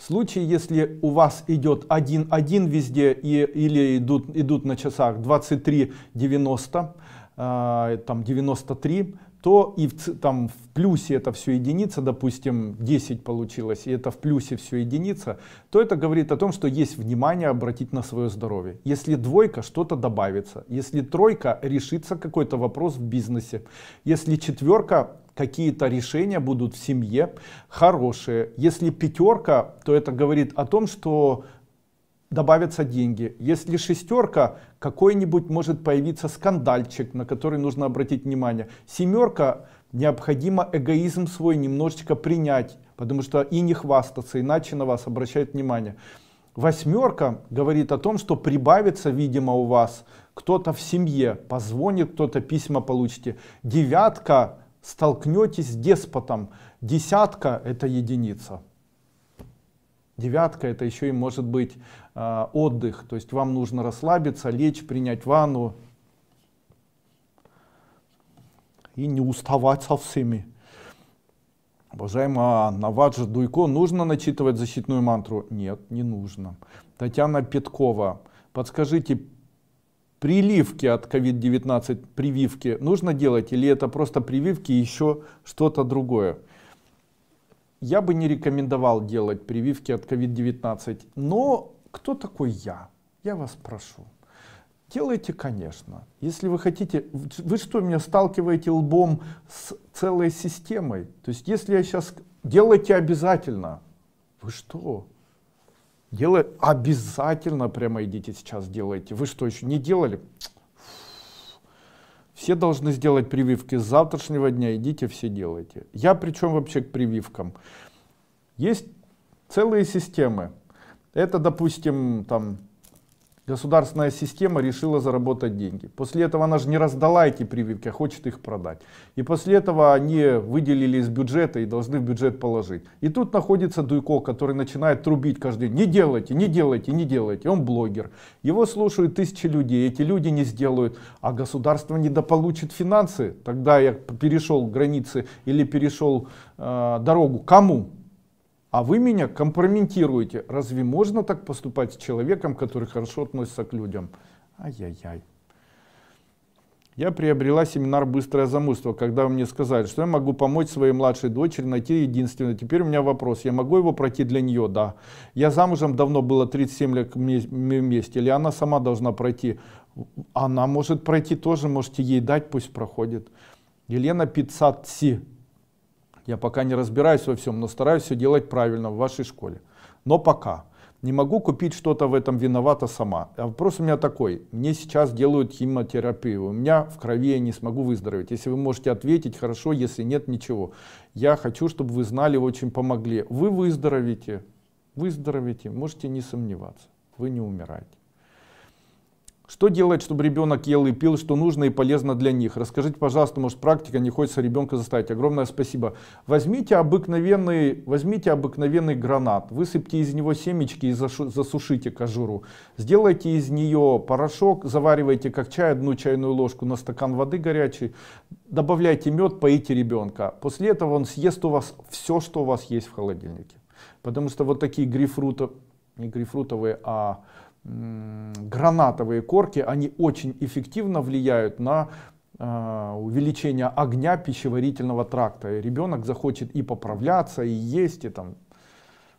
В случае, если у вас идет 1-1 везде и, или идут, идут на часах 23-90, э, там 93, то и в, там в плюсе это все единица, допустим, 10 получилось, и это в плюсе все единица, то это говорит о том, что есть внимание обратить на свое здоровье. Если двойка, что-то добавится. Если тройка, решится какой-то вопрос в бизнесе. Если четверка, какие-то решения будут в семье хорошие. Если пятерка, то это говорит о том, что добавятся деньги. Если шестерка, какой-нибудь может появиться скандальчик, на который нужно обратить внимание. Семерка, необходимо эгоизм свой немножечко принять, потому что и не хвастаться, иначе на вас обращают внимание. Восьмерка говорит о том, что прибавится, видимо, у вас кто-то в семье, позвонит кто-то, письма получите. Девятка столкнетесь с деспотом. Десятка это единица. Девятка это еще и может быть а, отдых. То есть вам нужно расслабиться, лечь, принять ванну и не уставать со всеми. Уважаемая Наваджа Дуйко, нужно начитывать защитную мантру? Нет, не нужно. Татьяна Петкова, подскажите, приливки от COVID-19, прививки нужно делать или это просто прививки и еще что-то другое? Я бы не рекомендовал делать прививки от COVID-19, но кто такой я? Я вас прошу. Делайте, конечно. Если вы хотите, вы что, меня сталкиваете лбом с целой системой? То есть, если я сейчас... Делайте обязательно. Вы что? делай, обязательно прямо идите сейчас делайте. Вы что еще не делали? Все должны сделать прививки с завтрашнего дня, идите все делайте. Я причем вообще к прививкам. Есть целые системы. Это, допустим, там Государственная система решила заработать деньги. После этого она же не раздала эти прививки, а хочет их продать. И после этого они выделили из бюджета и должны в бюджет положить. И тут находится Дуйко, который начинает трубить каждый день. Не делайте, не делайте, не делайте. Он блогер. Его слушают тысячи людей. Эти люди не сделают. А государство недополучит финансы. Тогда я перешел границы или перешел э, дорогу. Кому? а вы меня компрометируете. Разве можно так поступать с человеком, который хорошо относится к людям? Ай-яй-яй. Я приобрела семинар «Быстрое замужество», когда вы мне сказали, что я могу помочь своей младшей дочери найти единственное. Теперь у меня вопрос, я могу его пройти для нее? Да. Я замужем давно, было 37 лет вместе, или она сама должна пройти? Она может пройти тоже, можете ей дать, пусть проходит. Елена Пиццатси, я пока не разбираюсь во всем, но стараюсь все делать правильно в вашей школе. Но пока. Не могу купить что-то в этом, виновата сама. А вопрос у меня такой. Мне сейчас делают химиотерапию. У меня в крови я не смогу выздороветь. Если вы можете ответить, хорошо, если нет, ничего. Я хочу, чтобы вы знали, очень помогли. Вы выздоровите. Выздоровите, можете не сомневаться. Вы не умираете. Что делать, чтобы ребенок ел и пил, что нужно и полезно для них? Расскажите, пожалуйста, может практика, не хочется ребенка заставить. Огромное спасибо. Возьмите обыкновенный, возьмите обыкновенный гранат, высыпьте из него семечки и засушите кожуру. Сделайте из нее порошок, заваривайте как чай, одну чайную ложку на стакан воды горячей, добавляйте мед, поите ребенка. После этого он съест у вас все, что у вас есть в холодильнике. Потому что вот такие грейпфруты, не грейпфрутовые, а гранатовые корки, они очень эффективно влияют на э, увеличение огня пищеварительного тракта. И ребенок захочет и поправляться, и есть, и там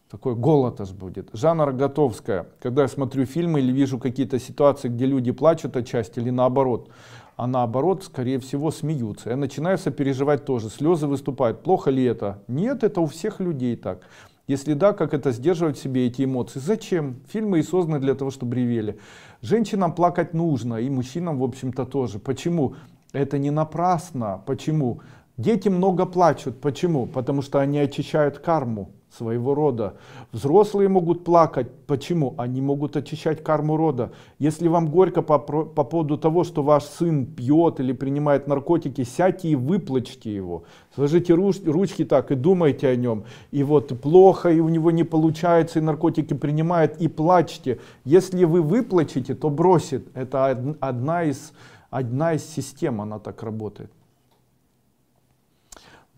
такой голод будет. Жанна Роготовская. Когда я смотрю фильмы или вижу какие-то ситуации, где люди плачут отчасти или наоборот, а наоборот, скорее всего, смеются. Я начинаю сопереживать тоже. Слезы выступают. Плохо ли это? Нет, это у всех людей так. Если да, как это сдерживать себе эти эмоции? Зачем? Фильмы и созданы для того, чтобы ревели. Женщинам плакать нужно, и мужчинам, в общем-то, тоже. Почему? Это не напрасно. Почему? Дети много плачут. Почему? Потому что они очищают карму своего рода. Взрослые могут плакать. Почему? Они могут очищать карму рода. Если вам горько по, по поводу того, что ваш сын пьет или принимает наркотики, сядьте и выплачьте его. Сложите руч, ручки так и думайте о нем. И вот плохо, и у него не получается, и наркотики принимает, и плачьте. Если вы выплачете, то бросит. Это одна из, одна из систем, она так работает.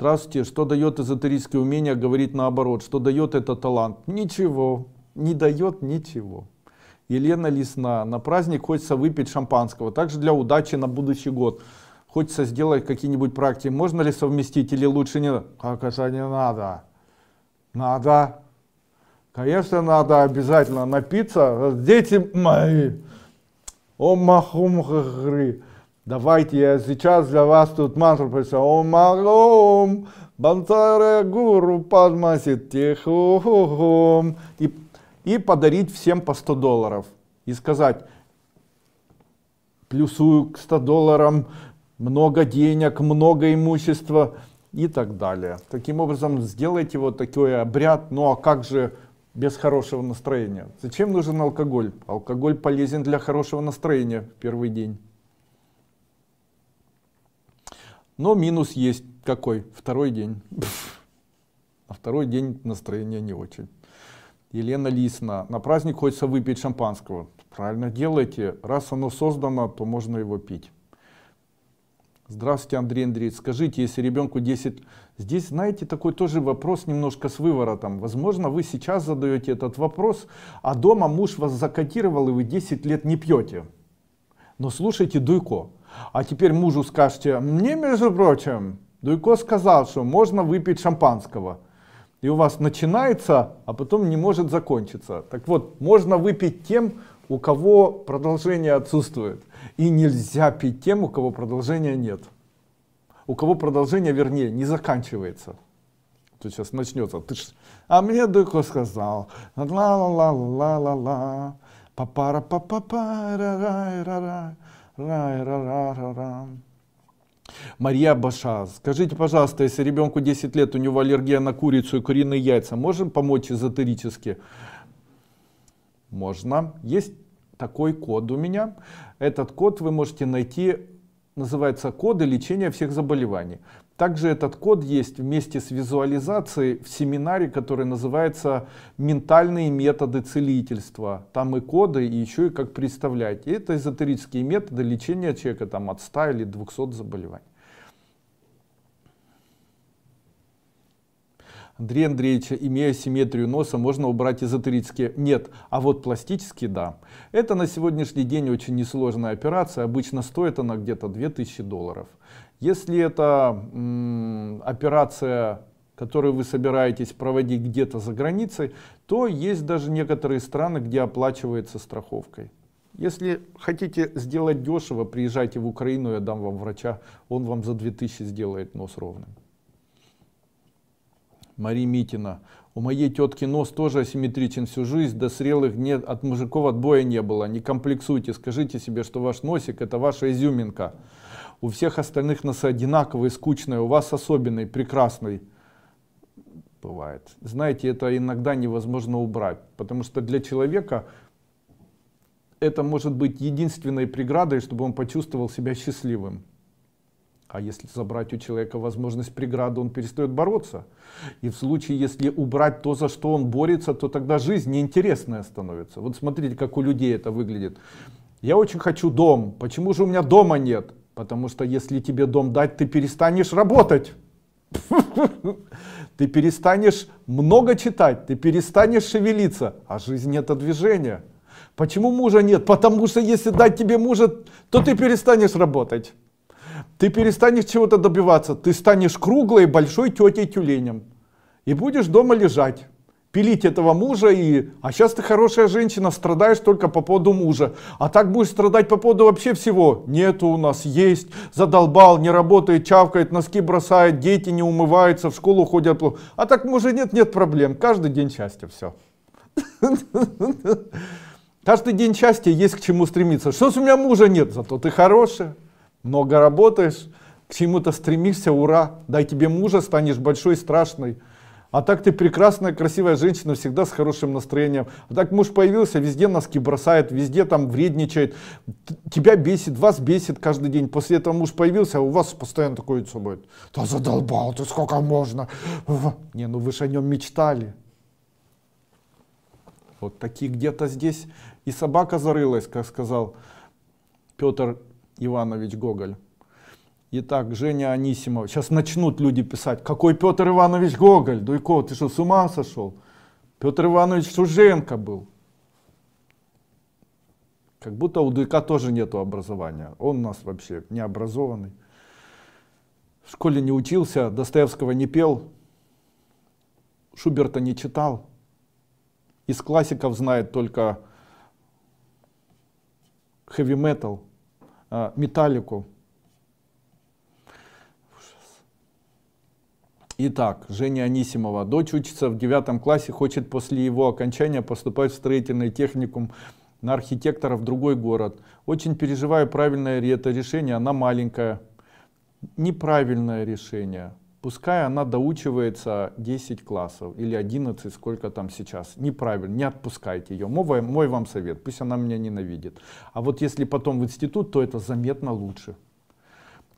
Здравствуйте, что дает эзотерическое умение, говорить наоборот, что дает этот талант? Ничего, не дает ничего. Елена Лесна, на праздник хочется выпить шампанского, также для удачи на будущий год. Хочется сделать какие-нибудь практики, можно ли совместить или лучше не надо? Как это не надо? Надо. Конечно, надо обязательно напиться, дети мои. О, махум хры. Давайте я сейчас для вас тут мантру прочитаю. Ом алом, бантаре гуру падмасит тихохом. И, и подарить всем по 100 долларов. И сказать, плюсую к 100 долларам, много денег, много имущества и так далее. Таким образом, сделайте вот такой обряд. Ну а как же без хорошего настроения? Зачем нужен алкоголь? Алкоголь полезен для хорошего настроения в первый день. Но минус есть какой? Второй день. А второй день настроение не очень. Елена Лисна. На праздник хочется выпить шампанского. Правильно делайте. Раз оно создано, то можно его пить. Здравствуйте, Андрей Андреевич. Скажите, если ребенку 10... Здесь, знаете, такой тоже вопрос немножко с выворотом. Возможно, вы сейчас задаете этот вопрос, а дома муж вас закодировал, и вы 10 лет не пьете. Но слушайте Дуйко. А теперь мужу скажете, мне, между прочим, Дуйко сказал, что можно выпить шампанского. И у вас начинается, а потом не может закончиться. Так вот, можно выпить тем, у кого продолжение отсутствует. И нельзя пить тем, у кого продолжения нет. У кого продолжение, вернее, не заканчивается. То сейчас начнется. Ты ж... А мне Дуйко сказал. Ла-ла-ла-ла-ла-ла. Папара-папапара-рай-рай-рай. Ра-ра-ра-ра-ра. Мария Баша, скажите, пожалуйста, если ребенку 10 лет, у него аллергия на курицу и куриные яйца, можем помочь эзотерически? Можно. Есть такой код у меня. Этот код вы можете найти, называется коды лечения всех заболеваний. Также этот код есть вместе с визуализацией в семинаре, который называется «Ментальные методы целительства». Там и коды, и еще и как представлять. это эзотерические методы лечения человека там, от 100 или 200 заболеваний. Андрей Андреевича, имея симметрию носа, можно убрать эзотерические. Нет, а вот пластические, да. Это на сегодняшний день очень несложная операция. Обычно стоит она где-то 2000 долларов. Если это м, операция, которую вы собираетесь проводить где-то за границей, то есть даже некоторые страны, где оплачивается страховкой. Если хотите сделать дешево, приезжайте в Украину, я дам вам врача, он вам за 2000 сделает нос ровным. Мария Митина. У моей тетки нос тоже асимметричен всю жизнь, до срелых нет, от мужиков отбоя не было. Не комплексуйте, скажите себе, что ваш носик это ваша изюминка у всех остальных нас одинаковый, скучный, у вас особенный, прекрасный. Бывает. Знаете, это иногда невозможно убрать, потому что для человека это может быть единственной преградой, чтобы он почувствовал себя счастливым. А если забрать у человека возможность преграды, он перестает бороться. И в случае, если убрать то, за что он борется, то тогда жизнь неинтересная становится. Вот смотрите, как у людей это выглядит. Я очень хочу дом. Почему же у меня дома нет? Потому что если тебе дом дать, ты перестанешь работать. Ты перестанешь много читать, ты перестанешь шевелиться, а жизнь это движение. Почему мужа нет? Потому что если дать тебе мужа, то ты перестанешь работать. Ты перестанешь чего-то добиваться, ты станешь круглой большой тетей тюленем и будешь дома лежать пилить этого мужа и а сейчас ты хорошая женщина страдаешь только по поводу мужа а так будешь страдать по поводу вообще всего нету у нас есть задолбал не работает чавкает носки бросает дети не умываются в школу ходят плохо а так мужа нет нет проблем каждый день счастья все каждый день счастья есть к чему стремиться что у меня мужа нет зато ты хорошая много работаешь к чему-то стремишься ура дай тебе мужа станешь большой страшный. А так ты прекрасная, красивая женщина, всегда с хорошим настроением. А так муж появился, везде носки бросает, везде там вредничает. Тебя бесит, вас бесит каждый день. После этого муж появился, а у вас постоянно такое лицо будет. Да задолбал ты, сколько можно. Не, ну вы же о нем мечтали. Вот такие где-то здесь. И собака зарылась, как сказал Петр Иванович Гоголь. Итак, Женя Анисимов. Сейчас начнут люди писать, какой Петр Иванович Гоголь? Дуйко, ты что, с ума сошел? Петр Иванович Суженко был. Как будто у Дуйка тоже нету образования. Он у нас вообще не образованный. В школе не учился, Достоевского не пел, Шуберта не читал. Из классиков знает только хэви-метал, металлику. Итак, Женя Анисимова. Дочь учится в девятом классе, хочет после его окончания поступать в строительный техникум на архитектора в другой город. Очень переживаю, правильное ли это решение, она маленькая. Неправильное решение. Пускай она доучивается 10 классов или 11, сколько там сейчас. Неправильно, не отпускайте ее. Мой, мой вам совет, пусть она меня ненавидит. А вот если потом в институт, то это заметно лучше.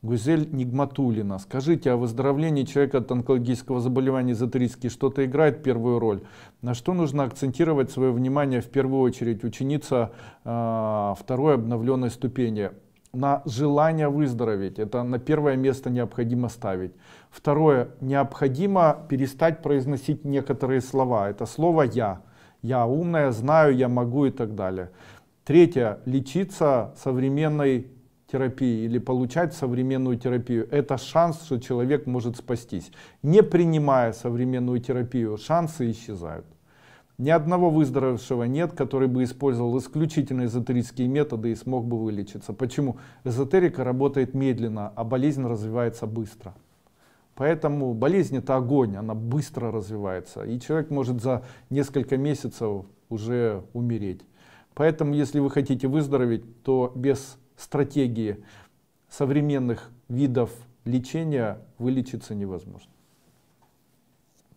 Гузель Нигматулина. Скажите, а выздоровление человека от онкологического заболевания эзотерически что-то играет первую роль? На что нужно акцентировать свое внимание в первую очередь ученица э, второй обновленной ступени? на желание выздороветь. Это на первое место необходимо ставить. Второе, необходимо перестать произносить некоторые слова. Это слово «я». «Я умная», «знаю», «я могу» и так далее. Третье, лечиться современной терапии или получать современную терапию, это шанс, что человек может спастись. Не принимая современную терапию, шансы исчезают. Ни одного выздоровевшего нет, который бы использовал исключительно эзотерические методы и смог бы вылечиться. Почему? Эзотерика работает медленно, а болезнь развивается быстро. Поэтому болезнь это огонь, она быстро развивается. И человек может за несколько месяцев уже умереть. Поэтому, если вы хотите выздороветь, то без стратегии современных видов лечения вылечиться невозможно.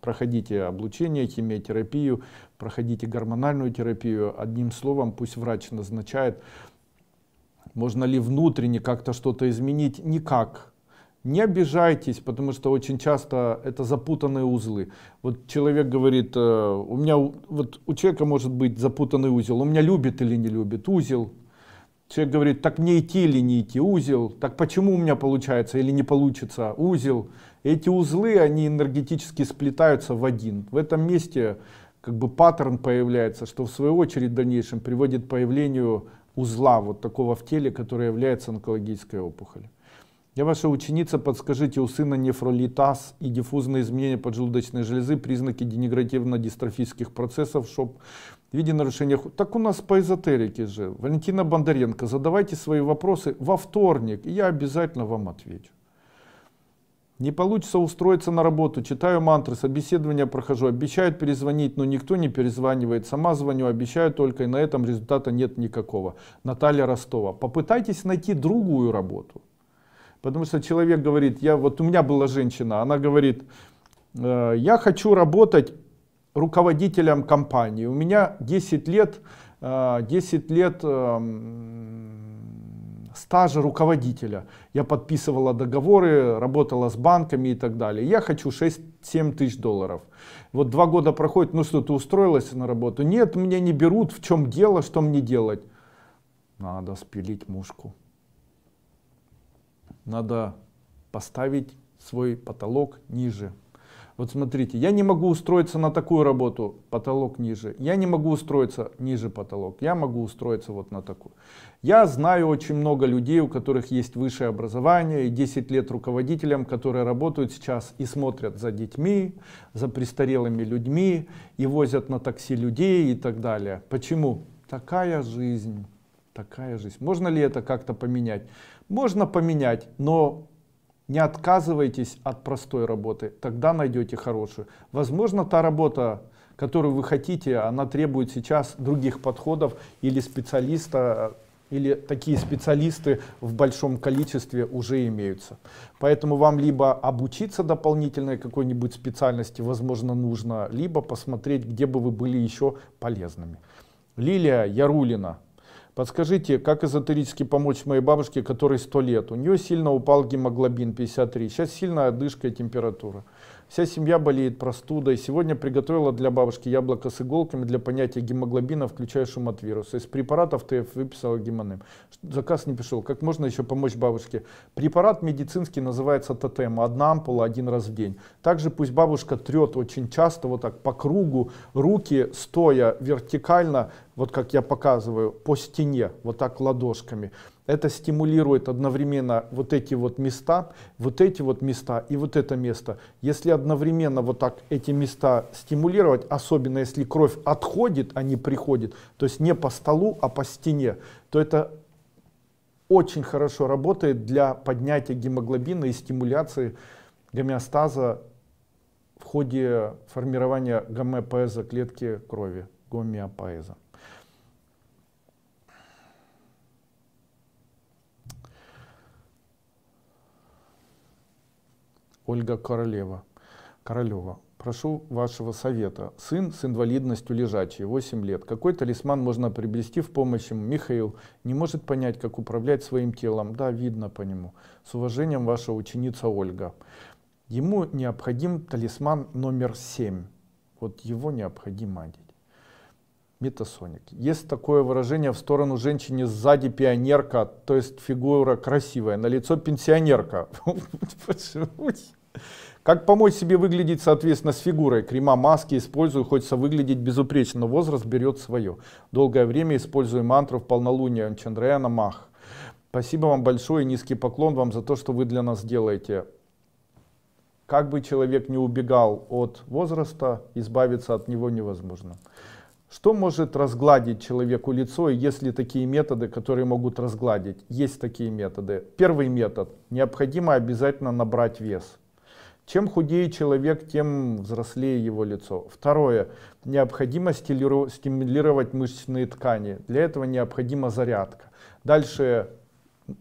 Проходите облучение, химиотерапию, проходите гормональную терапию. Одним словом, пусть врач назначает, можно ли внутренне как-то что-то изменить. Никак. Не обижайтесь, потому что очень часто это запутанные узлы. Вот человек говорит, э, у меня вот у человека может быть запутанный узел. у меня любит или не любит узел. Человек говорит, так мне идти или не идти, узел, так почему у меня получается или не получится, узел. Эти узлы, они энергетически сплетаются в один. В этом месте как бы паттерн появляется, что в свою очередь в дальнейшем приводит к появлению узла вот такого в теле, который является онкологической опухолью. Я ваша ученица, подскажите, у сына нефролитаз и диффузные изменения поджелудочной железы, признаки дегенеративно-дистрофических процессов, ШОП, в виде нарушения... Так у нас по эзотерике же. Валентина Бондаренко, задавайте свои вопросы во вторник, и я обязательно вам отвечу. Не получится устроиться на работу, читаю мантры, собеседование прохожу, обещают перезвонить, но никто не перезванивает, сама звоню, обещаю только, и на этом результата нет никакого. Наталья Ростова, попытайтесь найти другую работу. Потому что человек говорит, я, вот у меня была женщина, она говорит, «Э, я хочу работать руководителем компании. У меня 10 лет, 10 э, лет э, стажа руководителя. Я подписывала договоры, работала с банками и так далее. Я хочу 6-7 тысяч долларов. Вот два года проходит, ну что, ты устроилась на работу? Нет, меня не берут, в чем дело, что мне делать? Надо спилить мушку надо поставить свой потолок ниже. Вот смотрите, я не могу устроиться на такую работу, потолок ниже. Я не могу устроиться ниже потолок, я могу устроиться вот на такую. Я знаю очень много людей, у которых есть высшее образование, и 10 лет руководителям, которые работают сейчас и смотрят за детьми, за престарелыми людьми, и возят на такси людей и так далее. Почему? Такая жизнь, такая жизнь. Можно ли это как-то поменять? Можно поменять, но не отказывайтесь от простой работы, тогда найдете хорошую. Возможно, та работа, которую вы хотите, она требует сейчас других подходов или специалиста, или такие специалисты в большом количестве уже имеются. Поэтому вам либо обучиться дополнительной какой-нибудь специальности, возможно, нужно, либо посмотреть, где бы вы были еще полезными. Лилия Ярулина Подскажите, как эзотерически помочь моей бабушке, которой 100 лет? У нее сильно упал гемоглобин 53, сейчас сильная одышка и температура. Вся семья болеет простудой. Сегодня приготовила для бабушки яблоко с иголками для понятия гемоглобина, включая шум от вируса. Из препаратов ТФ выписал гемонем. Заказ не пришел. Как можно еще помочь бабушке? Препарат медицинский называется тотем. Одна ампула один раз в день. Также пусть бабушка трет очень часто, вот так по кругу, руки стоя вертикально, вот как я показываю, по стене, вот так ладошками это стимулирует одновременно вот эти вот места, вот эти вот места и вот это место. Если одновременно вот так эти места стимулировать, особенно если кровь отходит, а не приходит, то есть не по столу, а по стене, то это очень хорошо работает для поднятия гемоглобина и стимуляции гомеостаза в ходе формирования гомеопоэза клетки крови, гомеопоэза. Ольга Королева. Королева. Прошу вашего совета. Сын с инвалидностью лежачий, 8 лет. Какой талисман можно приобрести в помощь ему? Михаил не может понять, как управлять своим телом. Да, видно по нему. С уважением, ваша ученица Ольга. Ему необходим талисман номер 7. Вот его необходимо одеть. Метасоник. Есть такое выражение в сторону женщины сзади пионерка, то есть фигура красивая, на лицо пенсионерка. Почему? Как помочь себе выглядеть, соответственно, с фигурой? Крема, маски использую, хочется выглядеть безупречно, но возраст берет свое. Долгое время использую мантру в полнолуние, Чандраяна Мах. Спасибо вам большое, низкий поклон вам за то, что вы для нас делаете. Как бы человек не убегал от возраста, избавиться от него невозможно. Что может разгладить человеку лицо, и есть ли такие методы, которые могут разгладить? Есть такие методы. Первый метод. Необходимо обязательно набрать вес. Чем худее человек, тем взрослее его лицо. Второе. Необходимо стимулировать мышечные ткани. Для этого необходима зарядка. Дальше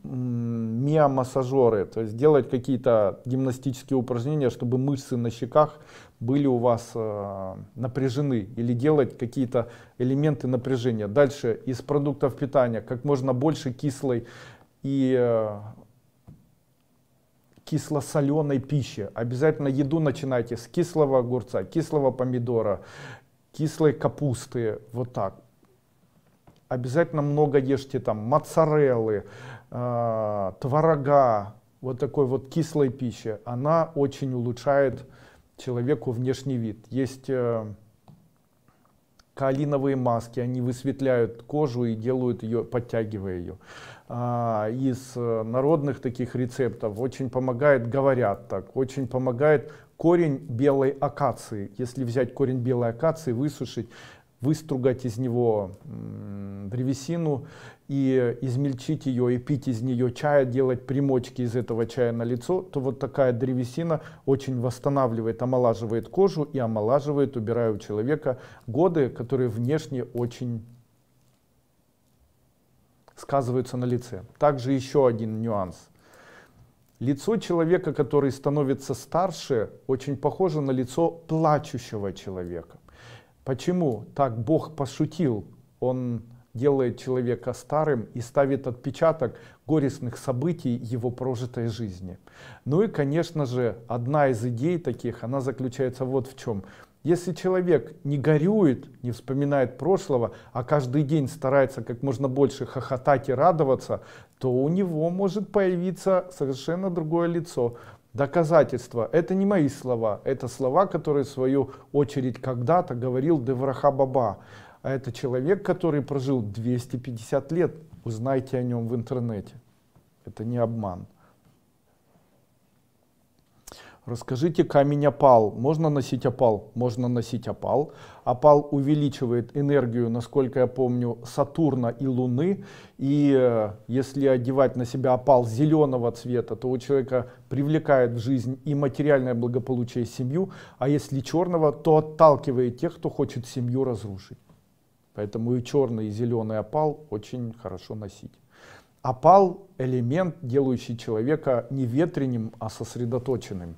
миомассажеры, то есть делать какие-то гимнастические упражнения, чтобы мышцы на щеках были у вас э, напряжены или делать какие-то элементы напряжения. Дальше из продуктов питания как можно больше кислой и э, кисло-соленой пищи. Обязательно еду начинайте с кислого огурца, кислого помидора, кислой капусты, вот так. Обязательно много ешьте там моцареллы, э, творога, вот такой вот кислой пищи. Она очень улучшает человеку внешний вид. Есть э, калиновые маски, они высветляют кожу и делают ее, подтягивая ее. А, из э, народных таких рецептов очень помогает, говорят так, очень помогает корень белой акации. Если взять корень белой акации, высушить, выстругать из него древесину и измельчить ее и пить из нее чая, делать примочки из этого чая на лицо, то вот такая древесина очень восстанавливает, омолаживает кожу и омолаживает, убирая у человека годы, которые внешне очень сказываются на лице. Также еще один нюанс. Лицо человека, который становится старше, очень похоже на лицо плачущего человека. Почему так Бог пошутил? Он делает человека старым и ставит отпечаток горестных событий его прожитой жизни. Ну и, конечно же, одна из идей таких, она заключается вот в чем. Если человек не горюет, не вспоминает прошлого, а каждый день старается как можно больше хохотать и радоваться, то у него может появиться совершенно другое лицо. Доказательства – это не мои слова, это слова, которые, в свою очередь, когда-то говорил Девраха Баба. А это человек, который прожил 250 лет. Узнайте о нем в интернете. Это не обман. Расскажите камень опал. Можно носить опал? Можно носить опал опал увеличивает энергию, насколько я помню, Сатурна и Луны. И э, если одевать на себя опал зеленого цвета, то у человека привлекает в жизнь и материальное благополучие семью, а если черного, то отталкивает тех, кто хочет семью разрушить. Поэтому и черный, и зеленый опал очень хорошо носить. Опал – элемент, делающий человека не ветреным, а сосредоточенным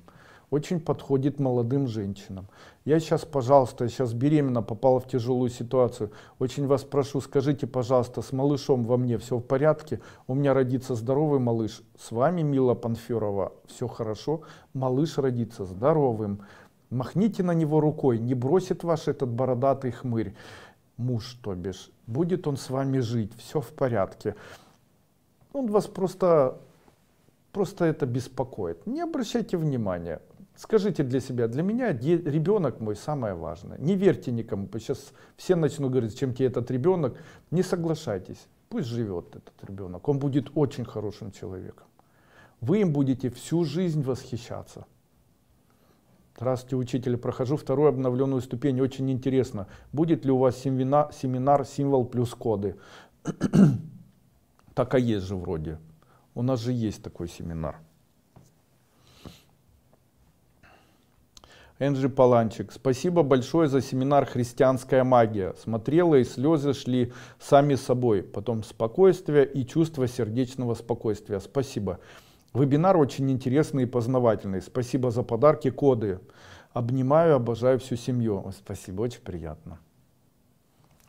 очень подходит молодым женщинам. Я сейчас, пожалуйста, я сейчас беременна, попала в тяжелую ситуацию. Очень вас прошу, скажите, пожалуйста, с малышом во мне все в порядке? У меня родится здоровый малыш. С вами, Мила Панферова, все хорошо. Малыш родится здоровым. Махните на него рукой, не бросит ваш этот бородатый хмырь. Муж, то бишь, будет он с вами жить, все в порядке. Он вас просто, просто это беспокоит. Не обращайте внимания. Скажите для себя, для меня ребенок мой самое важное. Не верьте никому, сейчас все начнут говорить, чем тебе этот ребенок. Не соглашайтесь, пусть живет этот ребенок, он будет очень хорошим человеком. Вы им будете всю жизнь восхищаться. Здравствуйте, учитель. Прохожу вторую обновленную ступень. Очень интересно, будет ли у вас семина, семинар символ плюс коды? так а есть же вроде. У нас же есть такой семинар. Энджи Паланчик. Спасибо большое за семинар «Христианская магия». Смотрела и слезы шли сами собой. Потом спокойствие и чувство сердечного спокойствия. Спасибо. Вебинар очень интересный и познавательный. Спасибо за подарки, коды. Обнимаю, обожаю всю семью. Спасибо, очень приятно.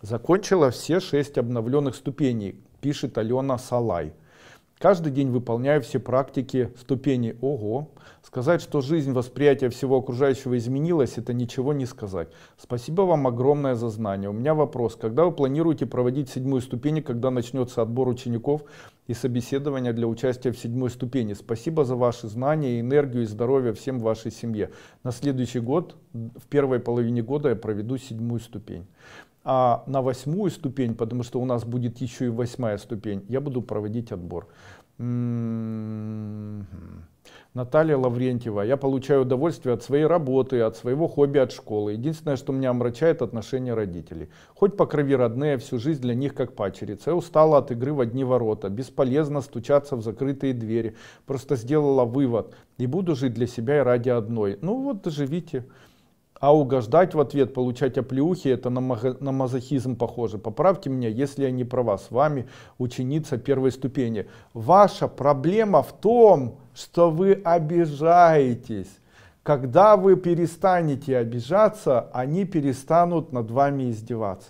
Закончила все шесть обновленных ступеней, пишет Алена Салай. Каждый день выполняю все практики ступени ОГО, сказать, что жизнь восприятия всего окружающего изменилась, это ничего не сказать. Спасибо вам огромное за знание. У меня вопрос, когда вы планируете проводить седьмую ступень, когда начнется отбор учеников и собеседование для участия в седьмой ступени? Спасибо за ваши знания, энергию и здоровье всем вашей семье. На следующий год, в первой половине года я проведу седьмую ступень а на восьмую ступень, потому что у нас будет еще и восьмая ступень, я буду проводить отбор. Наталья Лаврентьева. Я получаю удовольствие от своей работы, от своего хобби, от школы. Единственное, что меня омрачает отношения родителей. Хоть по крови родные, всю жизнь для них как пачерица. Я устала от игры в одни ворота. Бесполезно стучаться в закрытые двери. Просто сделала вывод. И буду жить для себя и ради одной. Ну вот, живите а угождать в ответ, получать оплеухи, это на, мазохизм похоже. Поправьте меня, если я не права, с вами ученица первой ступени. Ваша проблема в том, что вы обижаетесь. Когда вы перестанете обижаться, они перестанут над вами издеваться.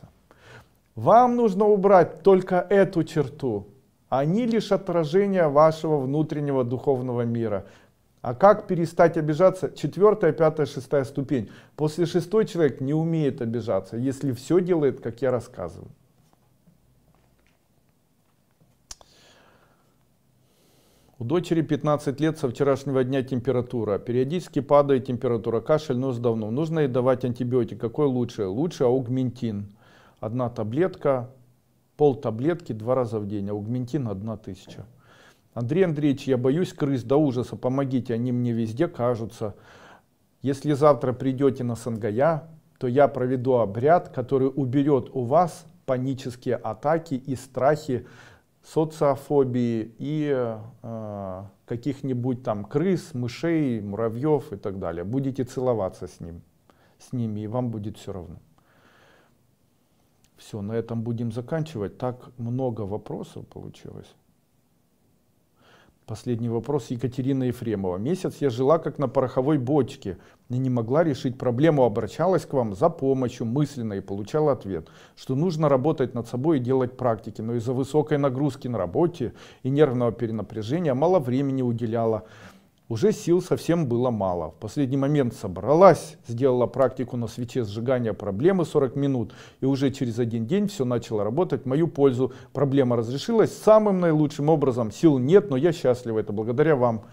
Вам нужно убрать только эту черту. Они лишь отражение вашего внутреннего духовного мира. А как перестать обижаться? Четвертая, пятая, шестая ступень. После шестой человек не умеет обижаться, если все делает, как я рассказываю. У дочери 15 лет, со вчерашнего дня температура. Периодически падает температура, кашель, нос давно. Нужно ей давать антибиотик. Какой лучше? Лучше аугментин. Одна таблетка, пол таблетки два раза в день. Аугментин одна тысяча. Андрей Андреевич, я боюсь крыс до ужаса, помогите, они мне везде кажутся. Если завтра придете на Сангая, то я проведу обряд, который уберет у вас панические атаки и страхи социофобии и э, каких-нибудь там крыс, мышей, муравьев и так далее. Будете целоваться с, ним, с ними, и вам будет все равно. Все, на этом будем заканчивать. Так много вопросов получилось. Последний вопрос Екатерина Ефремова. Месяц я жила как на пороховой бочке и не могла решить проблему, обращалась к вам за помощью мысленно и получала ответ, что нужно работать над собой и делать практики, но из-за высокой нагрузки на работе и нервного перенапряжения мало времени уделяла уже сил совсем было мало. В последний момент собралась, сделала практику на свече сжигания проблемы 40 минут, и уже через один день все начало работать в мою пользу. Проблема разрешилась самым наилучшим образом. Сил нет, но я счастлива, это благодаря вам.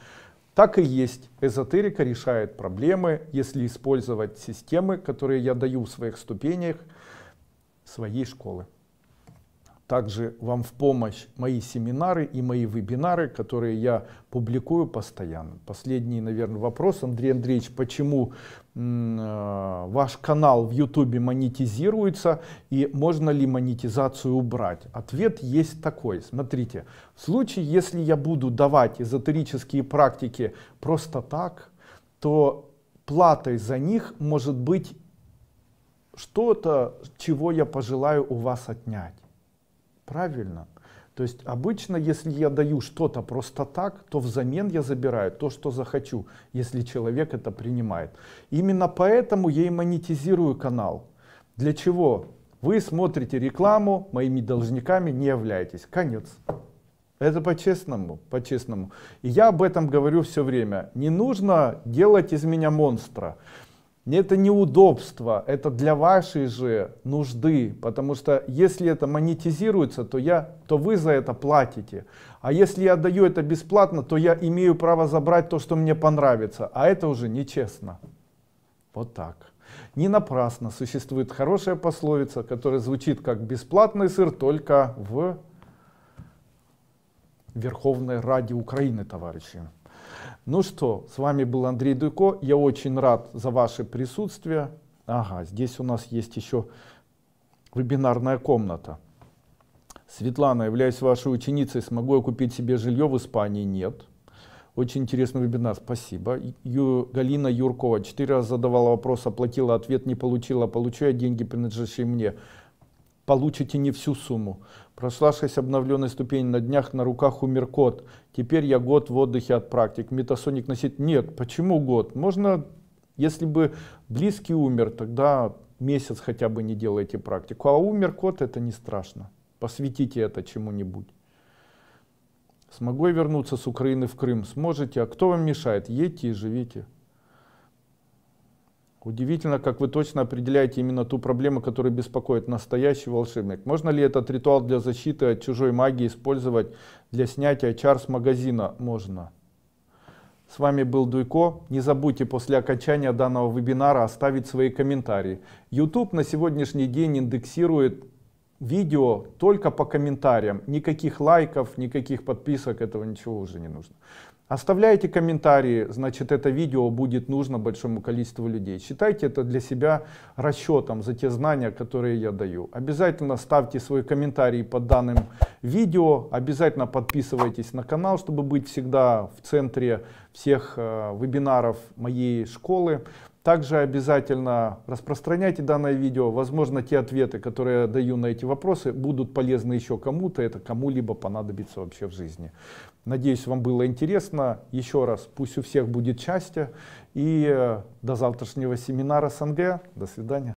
Так и есть. Эзотерика решает проблемы, если использовать системы, которые я даю в своих ступенях своей школы. Также вам в помощь мои семинары и мои вебинары, которые я публикую постоянно. Последний, наверное, вопрос, Андрей Андреевич, почему э, ваш канал в YouTube монетизируется и можно ли монетизацию убрать? Ответ есть такой. Смотрите, в случае, если я буду давать эзотерические практики просто так, то платой за них может быть что-то, чего я пожелаю у вас отнять. Правильно. То есть обычно, если я даю что-то просто так, то взамен я забираю то, что захочу, если человек это принимает. Именно поэтому я и монетизирую канал. Для чего? Вы смотрите рекламу, моими должниками не являетесь. Конец. Это по-честному, по-честному. И я об этом говорю все время. Не нужно делать из меня монстра. Это неудобство, это для вашей же нужды, потому что если это монетизируется, то, я, то вы за это платите. А если я даю это бесплатно, то я имею право забрать то, что мне понравится, а это уже нечестно. Вот так. Не напрасно существует хорошая пословица, которая звучит как бесплатный сыр, только в Верховной Раде Украины, товарищи. Ну что, с вами был Андрей Дуйко. Я очень рад за ваше присутствие. Ага, здесь у нас есть еще вебинарная комната. Светлана, являюсь вашей ученицей, смогу я купить себе жилье в Испании? Нет. Очень интересный вебинар, спасибо. Ю, Галина Юркова четыре раза задавала вопрос, оплатила ответ, не получила, получаю деньги, принадлежащие мне получите не всю сумму. Прошла обновленной ступени на днях, на руках умер кот. Теперь я год в отдыхе от практик. Метасоник носить? Нет. Почему год? Можно, если бы близкий умер, тогда месяц хотя бы не делайте практику. А умер кот, это не страшно. Посвятите это чему-нибудь. Смогу я вернуться с Украины в Крым? Сможете? А кто вам мешает? Едьте и живите. Удивительно, как вы точно определяете именно ту проблему, которая беспокоит настоящий волшебник. Можно ли этот ритуал для защиты от чужой магии использовать для снятия чар с магазина? Можно. С вами был Дуйко. Не забудьте после окончания данного вебинара оставить свои комментарии. YouTube на сегодняшний день индексирует видео только по комментариям. Никаких лайков, никаких подписок, этого ничего уже не нужно. Оставляйте комментарии, значит это видео будет нужно большому количеству людей. Считайте это для себя расчетом за те знания, которые я даю. Обязательно ставьте свои комментарии под данным видео, обязательно подписывайтесь на канал, чтобы быть всегда в центре всех э, вебинаров моей школы. Также обязательно распространяйте данное видео. Возможно, те ответы, которые я даю на эти вопросы, будут полезны еще кому-то. Это кому-либо понадобится вообще в жизни. Надеюсь, вам было интересно. Еще раз, пусть у всех будет счастье. И э, до завтрашнего семинара СНГ. До свидания.